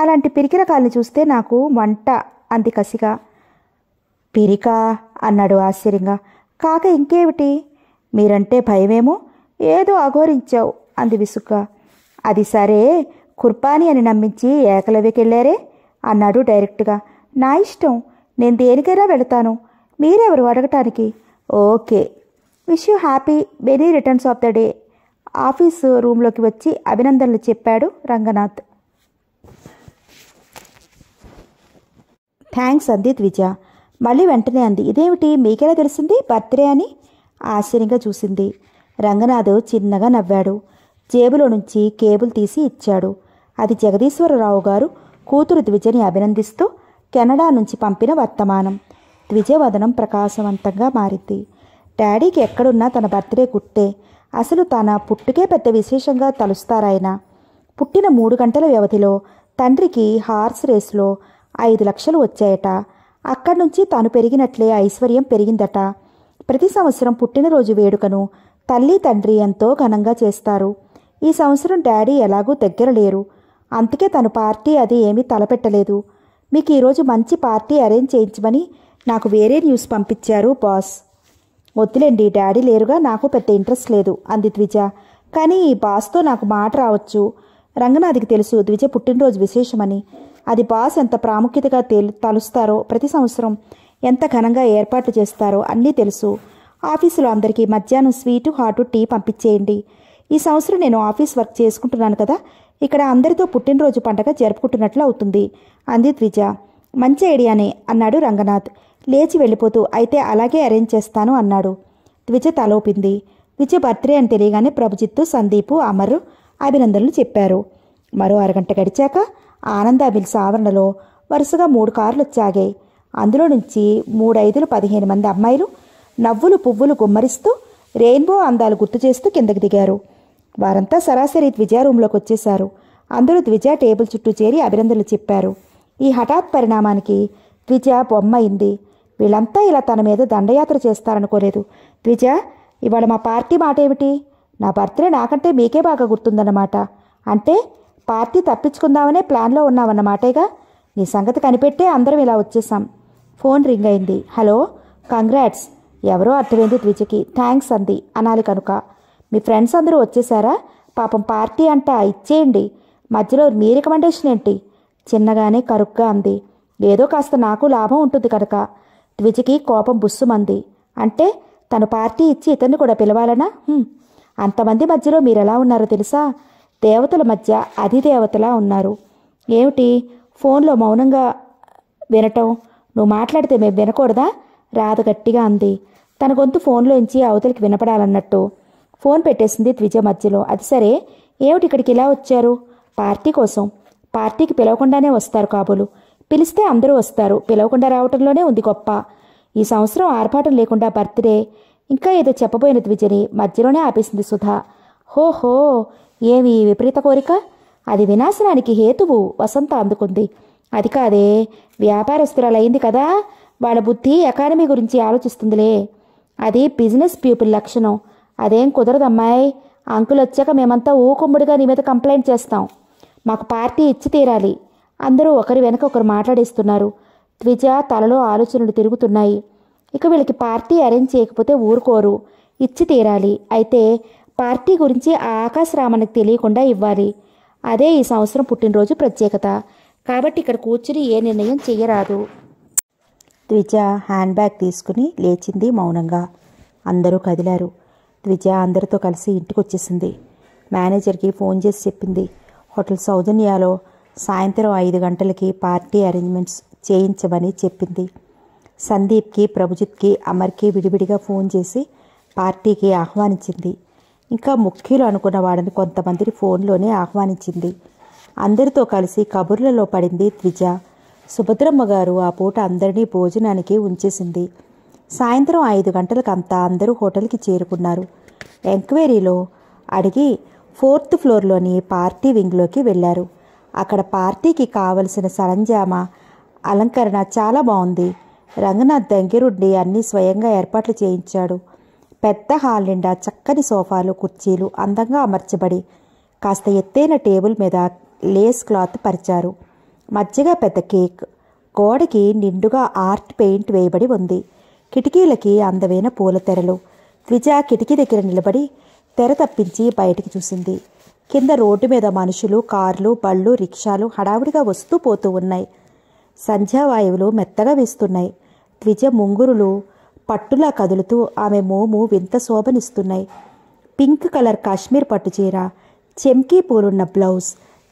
అలాంటి పిరికిన కాళ్ళని చూస్తే నాకు వంట అంది కసిగా పిరికా అన్నాడు ఆశ్చర్యంగా కాక ఇంకేమిటి మీరంటే భయమేమో ఏదో అఘోరించావు అంది విసుగ్గా అది సరే కుర్బానీ అని నమ్మించి ఏకలవికెళ్ళారే అన్నాడు డైరెక్ట్గా నా ఇష్టం నేను దేనికైనా వెళతాను మీరెవరు అడగటానికి okay wish you happy many returns of the day office రూమ్లోకి వచ్చి అభినందనలు చెప్పాడు రంగనాథ్ థ్యాంక్స్ అంది ద్విజ మళ్ళీ వెంటనే అంది ఇదేమిటి మీకెలా తెలిసింది బర్త్డే అని ఆశ్చర్యంగా చూసింది రంగనాథ్ చిన్నగా నవ్వాడు జేబులో నుంచి కేబుల్ తీసి ఇచ్చాడు అది జగదీశ్వరరావు గారు కూతురు ద్విజని అభినందిస్తూ కెనడా నుంచి పంపిన వర్తమానం ద్విజవదనం ప్రకాశవంతంగా మారింది డాడీకి ఎక్కడున్నా తన బర్త్డే గుర్తే అసలు తన పుట్టుకే పెద్ద విశేషంగా తలుస్తారాయన పుట్టిన మూడు గంటల వ్యవధిలో తండ్రికి హార్స్ రేస్లో ఐదు లక్షలు వచ్చాయట అక్కడి నుంచి తాను పెరిగినట్లే ఐశ్వర్యం పెరిగిందట ప్రతి సంవత్సరం పుట్టినరోజు వేడుకను తల్లి తండ్రి ఎంతో ఘనంగా చేస్తారు ఈ సంవత్సరం డాడీ ఎలాగూ దగ్గర లేరు అందుకే తను పార్టీ అది ఏమీ తలపెట్టలేదు మీకు ఈరోజు మంచి పార్టీ అరేంజ్ చేయించమని నాకు వేరే న్యూస్ పంపించారు బాస్ వద్దులేండి డాడీ లేరుగా నాకు పెద్ద ఇంట్రెస్ట్ లేదు అంది ద్విజ కానీ ఈ బాస్తో నాకు మాట రావచ్చు రంగనాథ్కి తెలుసు ద్విజ పుట్టినరోజు విశేషమని అది బాస్ ఎంత ప్రాముఖ్యతగా తలుస్తారో ప్రతి సంవత్సరం ఎంత ఘనంగా ఏర్పాట్లు చేస్తారో అన్నీ తెలుసు ఆఫీసులో అందరికీ మధ్యాహ్నం స్వీటు హాటు టీ పంపించేయండి ఈ సంవత్సరం నేను ఆఫీస్ వర్క్ చేసుకుంటున్నాను కదా ఇక్కడ అందరితో పుట్టినరోజు పండగ జరుపుకుంటున్నట్లు అవుతుంది అంది ద్విజ మంచి ఐడియానే అన్నాడు రంగనాథ్ లేచి వెళ్ళిపోతూ అయితే అలాగే అరేంజ్ చేస్తాను అన్నాడు ద్విజ తలోపింది ద్విజ బర్త్డే అని తెలియగానే ప్రభుజిత్తు సందీపు అమరు అభినందనలు చెప్పారు మరో అరగంట గడిచాక ఆనంద మిల్స్ ఆవరణలో వరుసగా మూడు కార్లు వచ్చాగాయి అందులో నుంచి మూడైదులు పదిహేను మంది అమ్మాయిలు నవ్వులు పువ్వులు గుమ్మరిస్తూ రెయిన్బో అందాలు గుర్తు చేస్తూ కిందకి దిగారు వారంతా సరాసరి ద్విజ రూమ్లోకి వచ్చేశారు అందరూ ద్విజ టేబుల్ చుట్టూ చేరి అభినందనలు చెప్పారు ఈ హఠాత్ పరిణామానికి ద్విజ బొమ్మ అయింది వీళ్ళంతా ఇలా తన మీద దండయాత్ర చేస్తారనుకోలేదు ద్విజ ఇవాళ మా పార్టీ మాట ఏమిటి నా బర్త్డే నాకంటే మీకే బాగా గుర్తుందన్నమాట అంటే పార్టీ తప్పించుకుందామనే ప్లాన్లో ఉన్నామన్నమాటేగా నీ సంగతి కనిపెట్టే అందరం ఇలా వచ్చేసాం ఫోన్ రింగ్ అయింది హలో కంగ్రాట్స్ ఎవరో అర్థమైంది ద్విజకి థ్యాంక్స్ అంది అనాలి కనుక మీ ఫ్రెండ్స్ అందరూ వచ్చేసారా పాపం పార్టీ అంట ఇచ్చేయండి మధ్యలో మీ రికమెండేషన్ ఏంటి చిన్నగానే కరుగ్గా అంది ఏదో కాస్త నాకు లాభం ఉంటుంది కనుక ద్విజకి కోపం బుస్సుమంది అంటే తను పార్టీ ఇచ్చి ఇతన్ని కూడా పిలవాలనా అంతమంది మధ్యలో మీరెలా ఉన్నారో తెలుసా దేవతల మధ్య అధిదేవతలా ఉన్నారు ఏమిటి ఫోన్లో మౌనంగా వినటం నువ్వు మాట్లాడితే మేము వినకూడదా రాధ గట్టిగా అంది తన గొంతు ఫోన్లోంచి అవతలికి వినపడాలన్నట్టు ఫోన్ పెట్టేసింది ద్విజ మధ్యలో అది సరే ఏమిటి ఇక్కడికి ఇలా వచ్చారు పార్టీ కోసం పార్టీకి పిలవకుండానే వస్తారు కాబోలు పిలిస్తే అందరూ వస్తారు పిలవకుండా రావటంలోనే ఉంది గొప్ప ఈ సంవత్సరం ఆర్భాటం లేకుండా బర్త్డే ఇంకా ఏదో చెప్పబోయినది విజయని మధ్యలోనే ఆపేసింది సుధా హోహో ఏమి విపరీత కోరిక అది వినాశనానికి హేతువు వసంత అందుకుంది అది కాదే వ్యాపారస్తురాలయ్యింది కదా వాళ్ళ బుద్ధి ఎకానమీ గురించి ఆలోచిస్తుందిలే అది బిజినెస్ పీపుల్ లక్షణం అదేం కుదరదమ్మాయి అంకులు వచ్చాక మేమంతా ఊకుమ్ముడిగా నీ మీద కంప్లైంట్ చేస్తాం మాకు పార్టీ ఇచ్చి తీరాలి అందరూ ఒకరి వెనక ఒకరు మాట్లాడేస్తున్నారు త్విజ తలలో ఆలోచనలు తిరుగుతున్నాయి ఇక వీళ్ళకి పార్టీ అరేంజ్ చేయకపోతే ఊరుకోరు ఇచ్చి తీరాలి అయితే పార్టీ గురించి ఆకాశ రామణకి తెలియకుండా ఇవ్వాలి అదే ఈ సంవత్సరం పుట్టినరోజు ప్రత్యేకత కాబట్టి ఇక్కడ కూర్చుని ఏ నిర్ణయం చెయ్యరాదు త్విజ హ్యాండ్ బ్యాగ్ తీసుకుని లేచింది మౌనంగా అందరూ కదిలారు ద్విజ అందరితో కలిసి ఇంటికి వచ్చేసింది మేనేజర్కి ఫోన్ చేసి చెప్పింది హోటల్ సౌజన్యాలో సాయంత్రం ఐదు గంటలకి పార్టీ అరేంజ్మెంట్స్ చేయించమని చెప్పింది సందీప్కి ప్రభుజిత్కి అమర్కి విడివిడిగా ఫోన్ చేసి పార్టీకి ఆహ్వానించింది ఇంకా ముఖ్యులు అనుకున్న వాడిని కొంతమందిని ఫోన్లోనే ఆహ్వానించింది అందరితో కలిసి కబుర్లలో పడింది ద్విజ సుభద్రమ్మ గారు ఆ పూట అందరినీ భోజనానికి ఉంచేసింది సాయంత్రం ఐదు గంటలకంతా అందరూ హోటల్కి చేరుకున్నారు ఎంక్వైరీలో అడిగి ఫోర్త్ ఫ్లోర్లోని పార్టీ వింగ్లోకి వెళ్ళారు అక్కడ పార్టీకి కావలసిన సరంజామ అలంకరణ చాలా బాగుంది రంగనాథ్ దగ్గరుండి అన్నీ స్వయంగా ఏర్పాట్లు చేయించాడు పెద్ద హాల్ నిండా చక్కని సోఫాలు కుర్చీలు అందంగా అమర్చబడి కాస్త ఎత్తైన టేబుల్ మీద లేస్ క్లాత్ పరిచారు మధ్యగా పెద్ద కేక్ గోడకి నిండుగా ఆర్ట్ పెయింట్ వేయబడి ఉంది కిటికీలకి అందమైన పూల తెరలు ద్విజ కిటికీ దగ్గర నిలబడి తెర తప్పించి బయటికి చూసింది కింద రోడ్డు మీద మనుషులు కార్లు బళ్ళు రిక్షాలు హడావిడిగా వస్తూ పోతూ ఉన్నాయి సంధ్యావాయువులు మెత్తగా వీస్తున్నాయి ద్విజ ముంగురులు పట్టులా కదులుతూ ఆమె మోము వింత శోభనిస్తున్నాయి పింక్ కలర్ కాశ్మీర్ పట్టు చీర చెంకీ పూలున్న బ్లౌజ్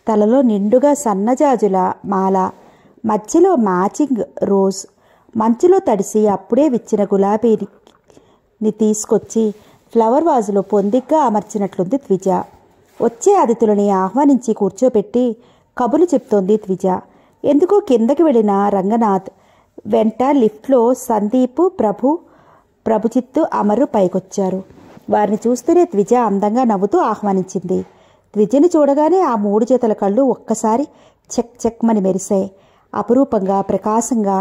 తలలో నిండుగా సన్నజాజుల మాల మధ్యలో మ్యాచింగ్ రోజ్ మంచులో తడిసి అప్పుడే విచ్చిన గులాబీని తీసుకొచ్చి ఫ్లవర్ వాజులో పొందిగ్గా అమర్చినట్లుంది ద్విజ వచ్చే అతిథులని ఆహ్వానించి కూర్చోపెట్టి కబులు చెప్తోంది ద్విజ ఎందుకో కిందకి వెళ్ళిన రంగనాథ్ వెంట లిఫ్ట్లో సందీప్ ప్రభు ప్రభుచిత్తు అమరు పైకొచ్చారు వారిని చూస్తూనే ద్విజ అందంగా నవ్వుతూ ఆహ్వానించింది ద్విజని చూడగానే ఆ మూడు జతల కళ్ళు ఒక్కసారి చెక్ చెక్మని మెరిశాయి అపురూపంగా ప్రకాశంగా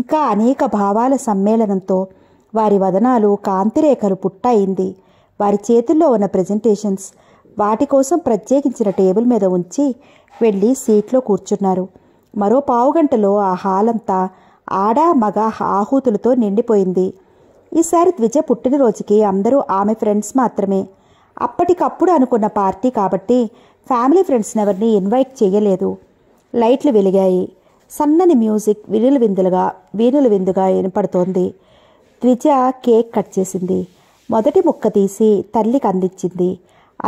ఇంకా అనేక భావాల సమ్మేళనంతో వారి వదనాలు కాంతిరేఖలు పుట్టయింది వారి చేతుల్లో ఉన్న ప్రజెంటేషన్స్ వాటి కోసం ప్రత్యేకించిన టేబుల్ మీద ఉంచి వెళ్ళి సీట్లో కూర్చున్నారు మరో పావుగంటలో ఆ హాలంతా ఆడ మగ ఆహూతులతో నిండిపోయింది ఈసారి ద్విజ పుట్టినరోజుకి అందరూ ఆమె ఫ్రెండ్స్ మాత్రమే అప్పటికప్పుడు అనుకున్న పార్టీ కాబట్టి ఫ్యామిలీ ఫ్రెండ్స్ని ఎవరిని ఇన్వైట్ చేయలేదు లైట్లు వెలిగాయి సన్నని మ్యూజిక్ వినులు విందులుగా వీణులు విందుగా వినపడుతోంది ద్విజ కేక్ కట్ చేసింది మొదటి ముక్క తీసి తల్లికి అందించింది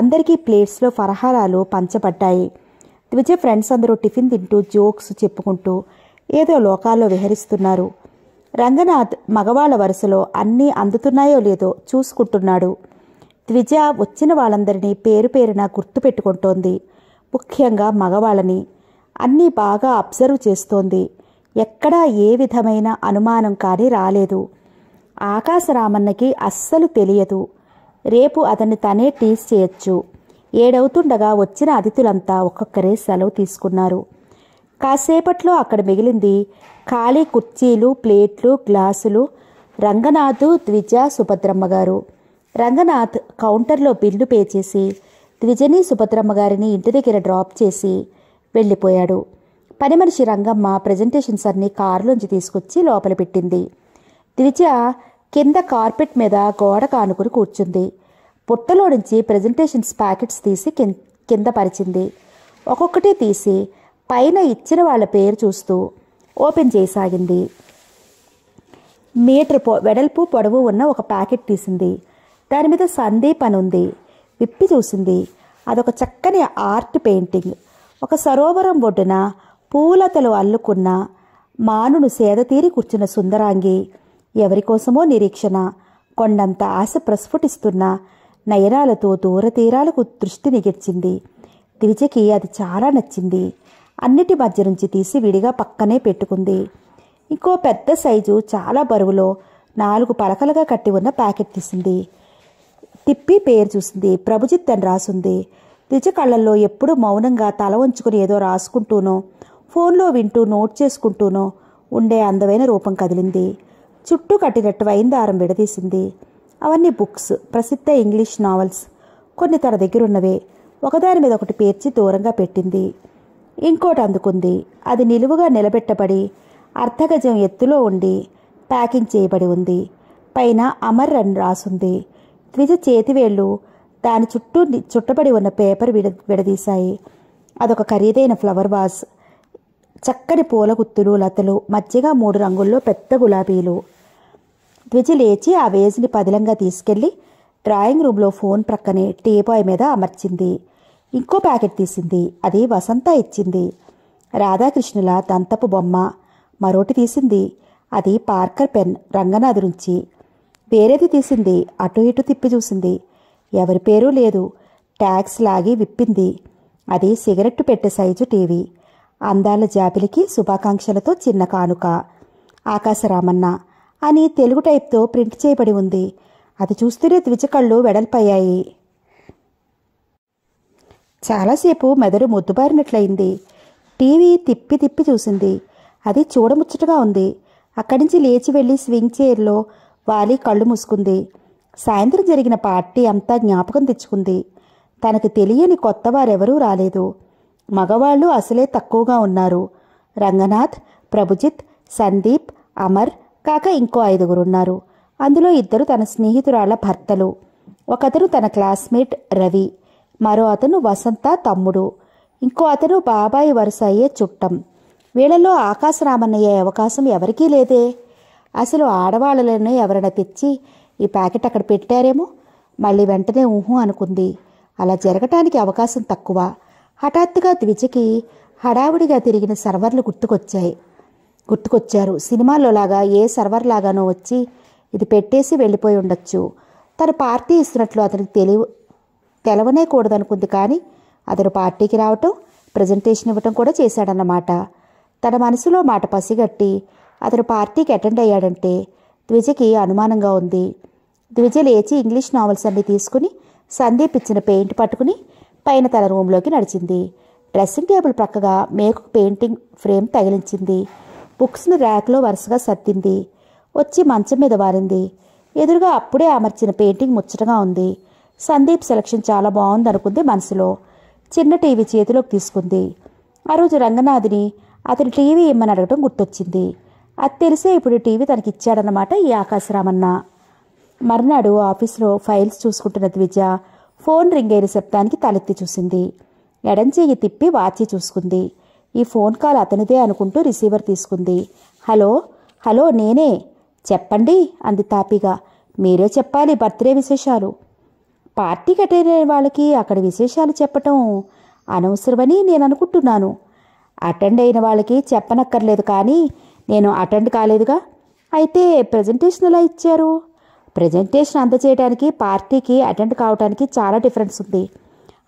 అందరికీ ప్లేట్స్లో ఫరహారాలు పంచబడ్డాయి ద్విజ ఫ్రెండ్స్ అందరూ టిఫిన్ తింటూ జోక్స్ చెప్పుకుంటూ ఏదో లోకాల్లో విహరిస్తున్నారు రంగనాథ్ మగవాళ్ళ వరుసలో అన్నీ అందుతున్నాయో లేదో చూసుకుంటున్నాడు ద్విజ వచ్చిన వాళ్ళందరినీ పేరు పేరున గుర్తు పెట్టుకుంటోంది ముఖ్యంగా మగవాళ్ళని అన్నీ బాగా అబ్జర్వ్ చేస్తోంది ఎక్కడా ఏ విధమైన అనుమానం కానీ రాలేదు ఆకాశరామన్నకి అస్సలు తెలియదు రేపు అతన్ని తనే టీస్ చేయొచ్చు ఏడవుతుండగా వచ్చిన అతిథులంతా ఒక్కొక్కరే సెలవు తీసుకున్నారు కాసేపట్లో అక్కడ మిగిలింది ఖాళీ కుర్చీలు ప్లేట్లు గ్లాసులు రంగనాథ్ ద్విజ సుభద్రమ్మ గారు రంగనాథ్ కౌంటర్లో బిల్లు పే చేసి ద్విజని సుభద్రమ్మ గారిని ఇంటి దగ్గర డ్రాప్ చేసి వెళ్ళిపోయాడు పని మనిషి రంగమ్మ ప్రజెంటేషన్స్ సర్ని కారులోంచి తీసుకొచ్చి లోపల పెట్టింది ద్విజ కింద కార్పెట్ మీద గోడ కానుకుని కూర్చుంది బుట్టలో నుంచి ప్రజెంటేషన్స్ ప్యాకెట్స్ తీసి కింద పరిచింది ఒక్కొక్కటి తీసి పైన ఇచ్చిన వాళ్ళ పేరు చూస్తూ ఓపెన్ చేయసాగింది మీటర్ పొ వెడల్పు పొడవు ఉన్న ఒక ప్యాకెట్ తీసింది దాని మీద సందీప్ అని ఉంది విప్పి చూసింది అదొక చక్కని ఆర్ట్ పెయింటింగ్ ఒక సరోవరం ఒడ్డున పూలతలు అల్లుకున్న మానును సేదతీరి కూర్చున్న సుందరాంగి ఎవరికోసమో నిరీక్షణ కొండంత ఆశ ప్రస్ఫుటిస్తున్న నయరాలతో దూరతీరాలకు దృష్టి నిగిర్చింది ద్విజకి అది చాలా నచ్చింది అన్నిటి మధ్య నుంచి తీసి విడిగా పక్కనే పెట్టుకుంది ఇంకో పెద్ద సైజు చాలా బరువులో నాలుగు పలకలుగా కట్టి ఉన్న ప్యాకెట్ తీసింది తిప్పి పేరు చూసింది ప్రభుజిత్ అని రాసుంది ద్విజ కళ్ళల్లో ఎప్పుడూ మౌనంగా తల వంచుకుని ఏదో రాసుకుంటూనో ఫోన్లో వింటూ నోట్ చేసుకుంటూనో ఉండే అందమైన రూపం కదిలింది చుట్టూ కట్టినట్టు దారం విడదీసింది అవన్నీ బుక్స్ ప్రసిద్ధ ఇంగ్లీష్ నావల్స్ కొన్ని తన దగ్గరున్నవే ఒకదాని మీద ఒకటి పేర్చి దూరంగా పెట్టింది ఇంకోటి అందుకుంది అది నిలువుగా నిలబెట్టబడి అర్ధగజం ఎత్తులో ఉండి ప్యాకింగ్ చేయబడి ఉంది పైన అమర్ అని రాసుంది ద్విజ చేతివేళ్లు దాని చుట్టూ చుట్టబడి ఉన్న పేపర్ విడ విడదీశాయి అదొక ఖరీదైన ఫ్లవర్ వాస్ చక్కని పూల గుత్తులు లతలు మధ్యగా మూడు రంగుల్లో పెద్ద గులాబీలు ద్విజి లేచి ఆ వేజ్ని పదిలంగా తీసుకెళ్లి డ్రాయింగ్ రూమ్లో ఫోన్ ప్రక్కనే బాయ్ మీద అమర్చింది ఇంకో ప్యాకెట్ తీసింది అది వసంత ఇచ్చింది రాధాకృష్ణుల దంతపు బొమ్మ మరోటి తీసింది అది పార్కర్ పెన్ రంగనాథు నుంచి వేరేది తీసింది అటు ఇటు తిప్పి చూసింది ఎవరి పేరు లేదు ట్యాక్స్ లాగి విప్పింది అది సిగరెట్టు పెట్టే సైజు టీవీ అందాల జాబిలికి శుభాకాంక్షలతో చిన్న కానుక ఆకాశరామన్న అని తెలుగు టైప్తో ప్రింట్ చేయబడి ఉంది అది చూస్తేనే ద్విచకళ్ళు వెడల్పయ్యాయి చాలాసేపు మెదడు మొద్దుబారినట్లయింది టీవీ తిప్పి తిప్పి చూసింది అది చూడముచ్చటగా ఉంది అక్కడి నుంచి లేచి వెళ్ళి స్వింగ్ చైర్లో వాలి కళ్ళు మూసుకుంది సాయంత్రం జరిగిన పార్టీ అంతా జ్ఞాపకం తెచ్చుకుంది తనకు తెలియని కొత్త వారెవరూ రాలేదు మగవాళ్ళు అసలే తక్కువగా ఉన్నారు రంగనాథ్ ప్రభుజిత్ సందీప్ అమర్ కాక ఇంకో ఐదుగురున్నారు అందులో ఇద్దరు తన స్నేహితురాళ్ల భర్తలు ఒకతను తన క్లాస్మేట్ రవి మరో అతను వసంత తమ్ముడు ఇంకో అతను బాబాయి వరుస అయ్యే చుట్టం వీళ్ళలో ఆకాశరామన్నయ్య అవకాశం ఎవరికీ లేదే అసలు ఆడవాళ్ళలోనే ఎవరైనా తెచ్చి ఈ ప్యాకెట్ అక్కడ పెట్టారేమో మళ్ళీ వెంటనే ఊహు అనుకుంది అలా జరగటానికి అవకాశం తక్కువ హఠాత్తుగా ద్విజకి హడావుడిగా తిరిగిన సర్వర్లు గుర్తుకొచ్చాయి గుర్తుకొచ్చారు సినిమాలో లాగా ఏ సర్వర్ లాగానో వచ్చి ఇది పెట్టేసి వెళ్ళిపోయి ఉండొచ్చు తను పార్టీ ఇస్తున్నట్లు అతనికి తెలియ తెలవనే కూడదనుకుంది కానీ అతను పార్టీకి రావటం ప్రజెంటేషన్ ఇవ్వటం కూడా చేశాడన్నమాట తన మనసులో మాట పసిగట్టి అతను పార్టీకి అటెండ్ అయ్యాడంటే ద్విజకి అనుమానంగా ఉంది ద్విజ లేచి ఇంగ్లీష్ నావెల్స్ అన్ని తీసుకుని సందీప్ ఇచ్చిన పెయింట్ పట్టుకుని పైన తన రూమ్లోకి నడిచింది డ్రెస్సింగ్ టేబుల్ ప్రక్కగా మేకు పెయింటింగ్ ఫ్రేమ్ తగిలించింది బుక్స్ని ర్యాక్లో వరుసగా సర్దింది వచ్చి మంచం మీద వారింది ఎదురుగా అప్పుడే అమర్చిన పెయింటింగ్ ముచ్చటగా ఉంది సందీప్ సెలక్షన్ చాలా బాగుంది అనుకుంది మనసులో చిన్న టీవీ చేతిలోకి తీసుకుంది ఆ రోజు రంగనాథిని అతని టీవీ ఇమ్మని అడగటం గుర్తొచ్చింది అది తెలిసే ఇప్పుడు టీవీ తనకి ఇచ్చాడన్నమాట ఈ ఆకాశరామన్న మర్నాడు ఆఫీస్లో ఫైల్స్ చూసుకుంటున్న ద్విజ ఫోన్ రింగ్ అయిన శబ్దానికి తలెత్తి చూసింది ఎడంచేయి తిప్పి వాచి చూసుకుంది ఈ ఫోన్ కాల్ అతనిదే అనుకుంటూ రిసీవర్ తీసుకుంది హలో హలో నేనే చెప్పండి అంది తాపిగా మీరే చెప్పాలి బర్త్డే విశేషాలు పార్టీకి అటెండ్ అయిన వాళ్ళకి అక్కడ విశేషాలు చెప్పటం అనవసరమని నేను అనుకుంటున్నాను అటెండ్ అయిన వాళ్ళకి చెప్పనక్కర్లేదు కానీ నేను అటెండ్ కాలేదుగా అయితే ప్రజెంటేషన్ ఎలా ఇచ్చారు ప్రజెంటేషన్ అందజేయడానికి పార్టీకి అటెండ్ కావడానికి చాలా డిఫరెన్స్ ఉంది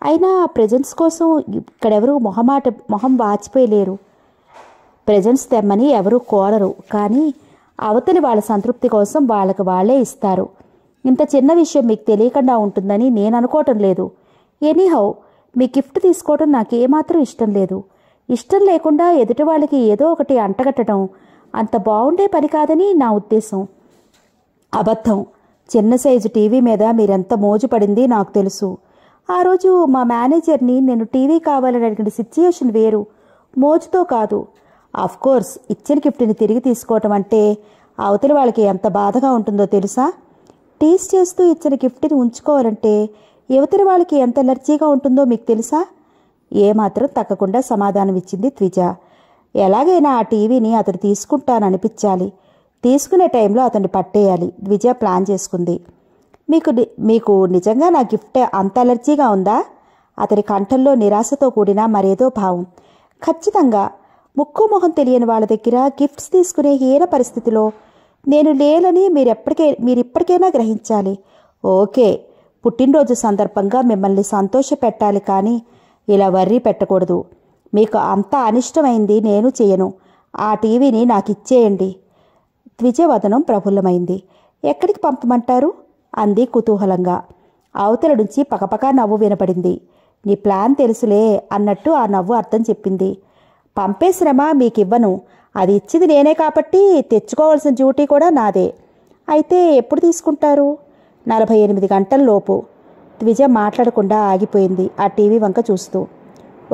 అయినా ఆ ప్రజెన్స్ కోసం ఇక్కడెవరూ మొహమాట మొహం వాచిపోయలేరు ప్రజెన్స్ తెమ్మని ఎవరు కోరరు కానీ అవతలి వాళ్ళ సంతృప్తి కోసం వాళ్ళకి వాళ్ళే ఇస్తారు ఇంత చిన్న విషయం మీకు తెలియకుండా ఉంటుందని నేను అనుకోవటం లేదు ఎనీహౌ మీ గిఫ్ట్ తీసుకోవటం నాకు ఏమాత్రం ఇష్టం లేదు ఇష్టం లేకుండా ఎదుటి వాళ్ళకి ఏదో ఒకటి అంటగట్టడం అంత బాగుండే పని కాదని నా ఉద్దేశం అబద్ధం చిన్న సైజు టీవీ మీద మీరెంత మోజు పడింది నాకు తెలుసు ఆ రోజు మా మేనేజర్ని నేను టీవీ కావాలని అడిగిన సిచ్యుయేషన్ వేరు మోజుతో కాదు కోర్స్ ఇచ్చిన గిఫ్ట్ని తిరిగి తీసుకోవటం అంటే అవతలి వాళ్ళకి ఎంత బాధగా ఉంటుందో తెలుసా టీస్ చేస్తూ ఇచ్చిన గిఫ్ట్ని ఉంచుకోవాలంటే యువతల వాళ్ళకి ఎంత ఎలర్జీగా ఉంటుందో మీకు తెలుసా ఏమాత్రం తగ్గకుండా సమాధానం ఇచ్చింది త్విజ ఎలాగైనా ఆ టీవీని అతను తీసుకుంటాననిపించాలి తీసుకునే టైంలో అతన్ని పట్టేయాలి ద్విజ ప్లాన్ చేసుకుంది మీకు మీకు నిజంగా నా గిఫ్ట్ అంత అలర్జీగా ఉందా అతని కంఠంలో నిరాశతో కూడిన మరేదో భావం ఖచ్చితంగా ముక్కు మొహం తెలియని వాళ్ళ దగ్గర గిఫ్ట్స్ తీసుకునే హీన పరిస్థితిలో నేను లేనని మీరెప్పటికే మీరిప్పటికైనా గ్రహించాలి ఓకే పుట్టినరోజు సందర్భంగా మిమ్మల్ని సంతోష పెట్టాలి కానీ ఇలా వర్రీ పెట్టకూడదు మీకు అంత అనిష్టమైంది నేను చేయను ఆ టీవీని నాకు ఇచ్చేయండి ద్విజవదనం ప్రఫుల్లమైంది ఎక్కడికి పంపమంటారు అంది కుతూహలంగా అవతల నుంచి పకపకా నవ్వు వినపడింది నీ ప్లాన్ తెలుసులే అన్నట్టు ఆ నవ్వు అర్థం చెప్పింది పంపే శ్రమ మీకివ్వను అది ఇచ్చింది నేనే కాబట్టి తెచ్చుకోవాల్సిన డ్యూటీ కూడా నాదే అయితే ఎప్పుడు తీసుకుంటారు నలభై ఎనిమిది గంటల్లోపు ద్విజ మాట్లాడకుండా ఆగిపోయింది ఆ టీవీ వంక చూస్తూ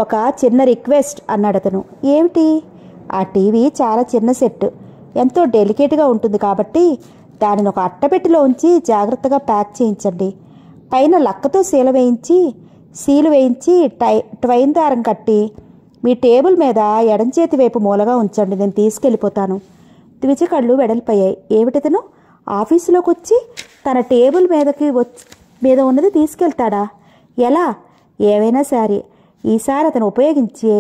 ఒక చిన్న రిక్వెస్ట్ అన్నాడు అతను ఏమిటి ఆ టీవీ చాలా చిన్న సెట్ ఎంతో డెలికేట్గా ఉంటుంది కాబట్టి దానిని ఒక అట్టపెట్టిలో ఉంచి జాగ్రత్తగా ప్యాక్ చేయించండి పైన లక్కతో సీల వేయించి సీలు వేయించి టై ట్వైన్ దారం కట్టి మీ టేబుల్ మీద ఎడం చేతి వైపు మూలగా ఉంచండి నేను తీసుకెళ్ళిపోతాను ద్విజకళ్ళు వెడలిపోయాయి ఏమిటిదను ఆఫీసులోకి వచ్చి తన టేబుల్ మీదకి వచ్చి మీద ఉన్నది తీసుకెళ్తాడా ఎలా ఏవైనా సరే ఈసారి అతను ఉపయోగించే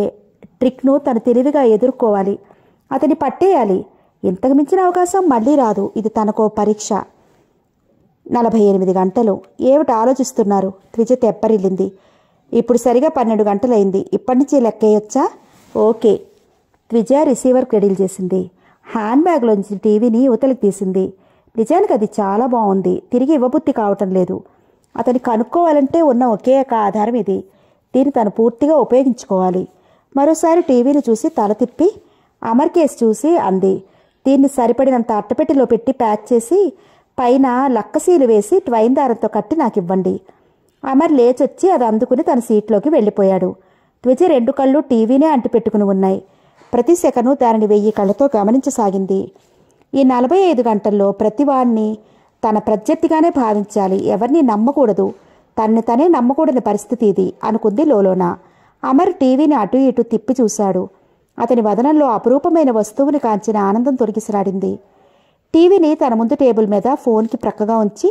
ట్రిక్ను తను తెలివిగా ఎదుర్కోవాలి అతని పట్టేయాలి ఇంతకు మించిన అవకాశం మళ్ళీ రాదు ఇది తనకో పరీక్ష నలభై ఎనిమిది గంటలు ఏమిటి ఆలోచిస్తున్నారు త్విజ తెప్పరిల్లింది ఇప్పుడు సరిగా పన్నెండు గంటలైంది ఇప్పటి నుంచి లెక్కేయొచ్చా ఓకే త్విజ రిసీవర్ క్రెడిల్ చేసింది హ్యాండ్ బ్యాగ్లోంచి టీవీని ఉతలికి తీసింది నిజానికి అది చాలా బాగుంది తిరిగి ఇవ్వబుద్ధి కావటం లేదు అతని కనుక్కోవాలంటే ఉన్న ఒకే ఒక ఆధారం ఇది దీన్ని తను పూర్తిగా ఉపయోగించుకోవాలి మరోసారి టీవీని చూసి తల తిప్పి అమర్ కేసు చూసి అంది దీన్ని సరిపడినంత అట్టపెట్టిలో పెట్టి ప్యాక్ చేసి పైన లక్కసీలు వేసి ట్వైన్ దారంతో కట్టి నాకు ఇవ్వండి అమర్ లేచొచ్చి అది అందుకుని తన సీట్లోకి వెళ్ళిపోయాడు ద్విజ రెండు కళ్ళు టీవీనే అంటిపెట్టుకుని ఉన్నాయి ప్రతి సెకను దానిని వెయ్యి కళ్ళతో గమనించసాగింది ఈ నలభై ఐదు గంటల్లో ప్రతివాణ్ణి తన ప్రత్యర్థిగానే భావించాలి ఎవరిని నమ్మకూడదు తన్ని తనే నమ్మకూడని పరిస్థితి ఇది అనుకుంది లోలోన అమర్ టీవీని అటు ఇటు తిప్పి చూశాడు అతని వదనంలో అపురూపమైన వస్తువుని కాంచిన ఆనందం తొలగిసలాడింది టీవీని తన ముందు టేబుల్ మీద ఫోన్కి ప్రక్కగా ఉంచి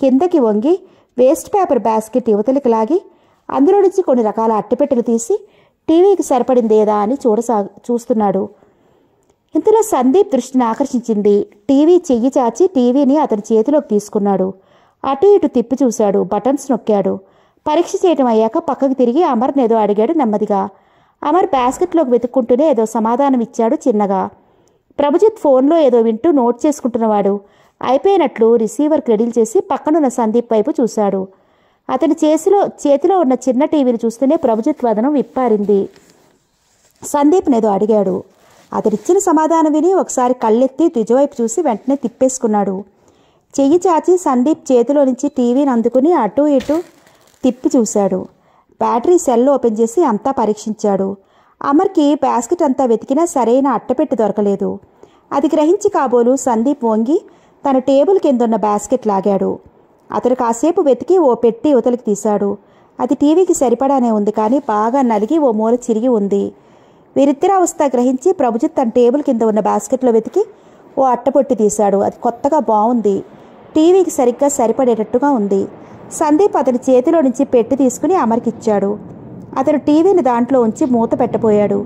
కిందకి వంగి వేస్ట్ పేపర్ బాస్కెట్ యువతలకి లాగి అందులో నుంచి కొన్ని రకాల అట్టపెట్టెలు తీసి టీవీకి సరిపడిందేదా అని చూడసా చూస్తున్నాడు ఇంతలో సందీప్ దృష్టిని ఆకర్షించింది టీవీ చెయ్యి చాచి టీవీని అతని చేతిలోకి తీసుకున్నాడు అటు ఇటు తిప్పి చూశాడు బటన్స్ నొక్కాడు పరీక్ష చేయడం అయ్యాక పక్కకు తిరిగి అమర్నేదో అడిగాడు నెమ్మదిగా అమర్ బ్యాస్కెట్లోకి వెతుక్కుంటూనే ఏదో సమాధానం ఇచ్చాడు చిన్నగా ప్రభుజిత్ ఫోన్లో ఏదో వింటూ నోట్ చేసుకుంటున్నవాడు అయిపోయినట్లు రిసీవర్ క్రెడిల్ చేసి పక్కనున్న సందీప్ వైపు చూశాడు అతని చేతిలో చేతిలో ఉన్న చిన్న టీవీని చూస్తూనే ప్రభుజిత్ వదనం విప్పారింది సందీప్నేదో అడిగాడు అతనిచ్చిన సమాధానం విని ఒకసారి కళ్ళెత్తి తుజవైపు చూసి వెంటనే తిప్పేసుకున్నాడు చెయ్యి చాచి సందీప్ చేతిలో నుంచి టీవీని అందుకుని అటూ ఇటూ తిప్పి చూశాడు బ్యాటరీ సెల్ ఓపెన్ చేసి అంతా పరీక్షించాడు అమర్కి బాస్కెట్ అంతా వెతికినా సరైన అట్టపెట్టి దొరకలేదు అది గ్రహించి కాబోలు సందీప్ వంగి తన టేబుల్ ఉన్న బాస్కెట్ లాగాడు అతడు కాసేపు వెతికి ఓ పెట్టి యువతలకి తీశాడు అది టీవీకి సరిపడానే ఉంది కానీ బాగా నలిగి ఓ మూల చిరిగి ఉంది వీరిద్దరి అవస్థ గ్రహించి ప్రభుజిత్ తన టేబుల్ కింద ఉన్న బాస్కెట్లో వెతికి ఓ అట్టపొట్టి తీశాడు అది కొత్తగా బాగుంది టీవీకి సరిగ్గా సరిపడేటట్టుగా ఉంది సందీప్ అతని చేతిలో నుంచి పెట్టి తీసుకుని అమర్కిచ్చాడు అతను టీవీని దాంట్లో ఉంచి మూత పెట్టబోయాడు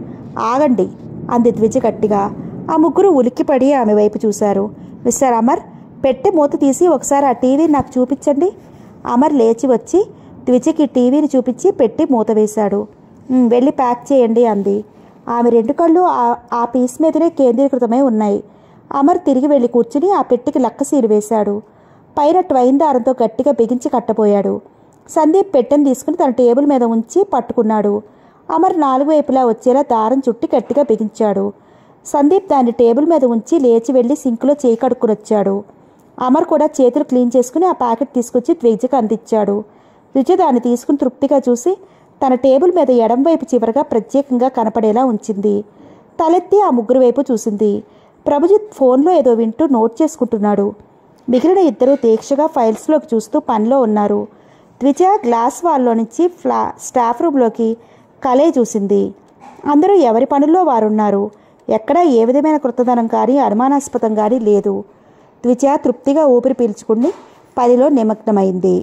ఆగండి అంది ద్విజ గట్టిగా ఆ ముగ్గురు ఉలిక్కిపడి ఆమె వైపు చూశారు మిస్టర్ అమర్ పెట్టె మూత తీసి ఒకసారి ఆ టీవీని నాకు చూపించండి అమర్ లేచి వచ్చి ద్విజకి టీవీని చూపించి పెట్టి మూత వేశాడు వెళ్ళి ప్యాక్ చేయండి అంది ఆమె రెండు కళ్ళు ఆ పీస్ మీదనే కేంద్రీకృతమై ఉన్నాయి అమర్ తిరిగి వెళ్ళి కూర్చుని ఆ పెట్టికి సీరు వేశాడు పైన ట్వైన్ దారంతో గట్టిగా బిగించి కట్టబోయాడు సందీప్ పెట్టెను తీసుకుని తన టేబుల్ మీద ఉంచి పట్టుకున్నాడు అమర్ నాలుగు వైపులా వచ్చేలా దారం చుట్టి గట్టిగా బిగించాడు సందీప్ దాన్ని టేబుల్ మీద ఉంచి లేచి వెళ్ళి సింకులో చేయి కడుక్కుని వచ్చాడు అమర్ కూడా చేతులు క్లీన్ చేసుకుని ఆ ప్యాకెట్ తీసుకొచ్చి ద్విజకు అందించాడు ద్విజ దాన్ని తీసుకుని తృప్తిగా చూసి తన టేబుల్ మీద ఎడం వైపు చివరగా ప్రత్యేకంగా కనపడేలా ఉంచింది తలెత్తి ఆ ముగ్గురు వైపు చూసింది ప్రభుజిత్ ఫోన్లో ఏదో వింటూ నోట్ చేసుకుంటున్నాడు మిగిలిన ఇద్దరు దీక్షగా ఫైల్స్లోకి చూస్తూ పనిలో ఉన్నారు ద్విజ గ్లాస్ వాల్లో నుంచి ఫ్లా స్టాఫ్ రూమ్లోకి కలే చూసింది అందరూ ఎవరి పనుల్లో వారున్నారు ఎక్కడా ఏ విధమైన కృతధనం కానీ అనుమానాస్పదం కానీ లేదు ద్విజ తృప్తిగా ఊపిరి పీల్చుకుని పనిలో నిమగ్నమైంది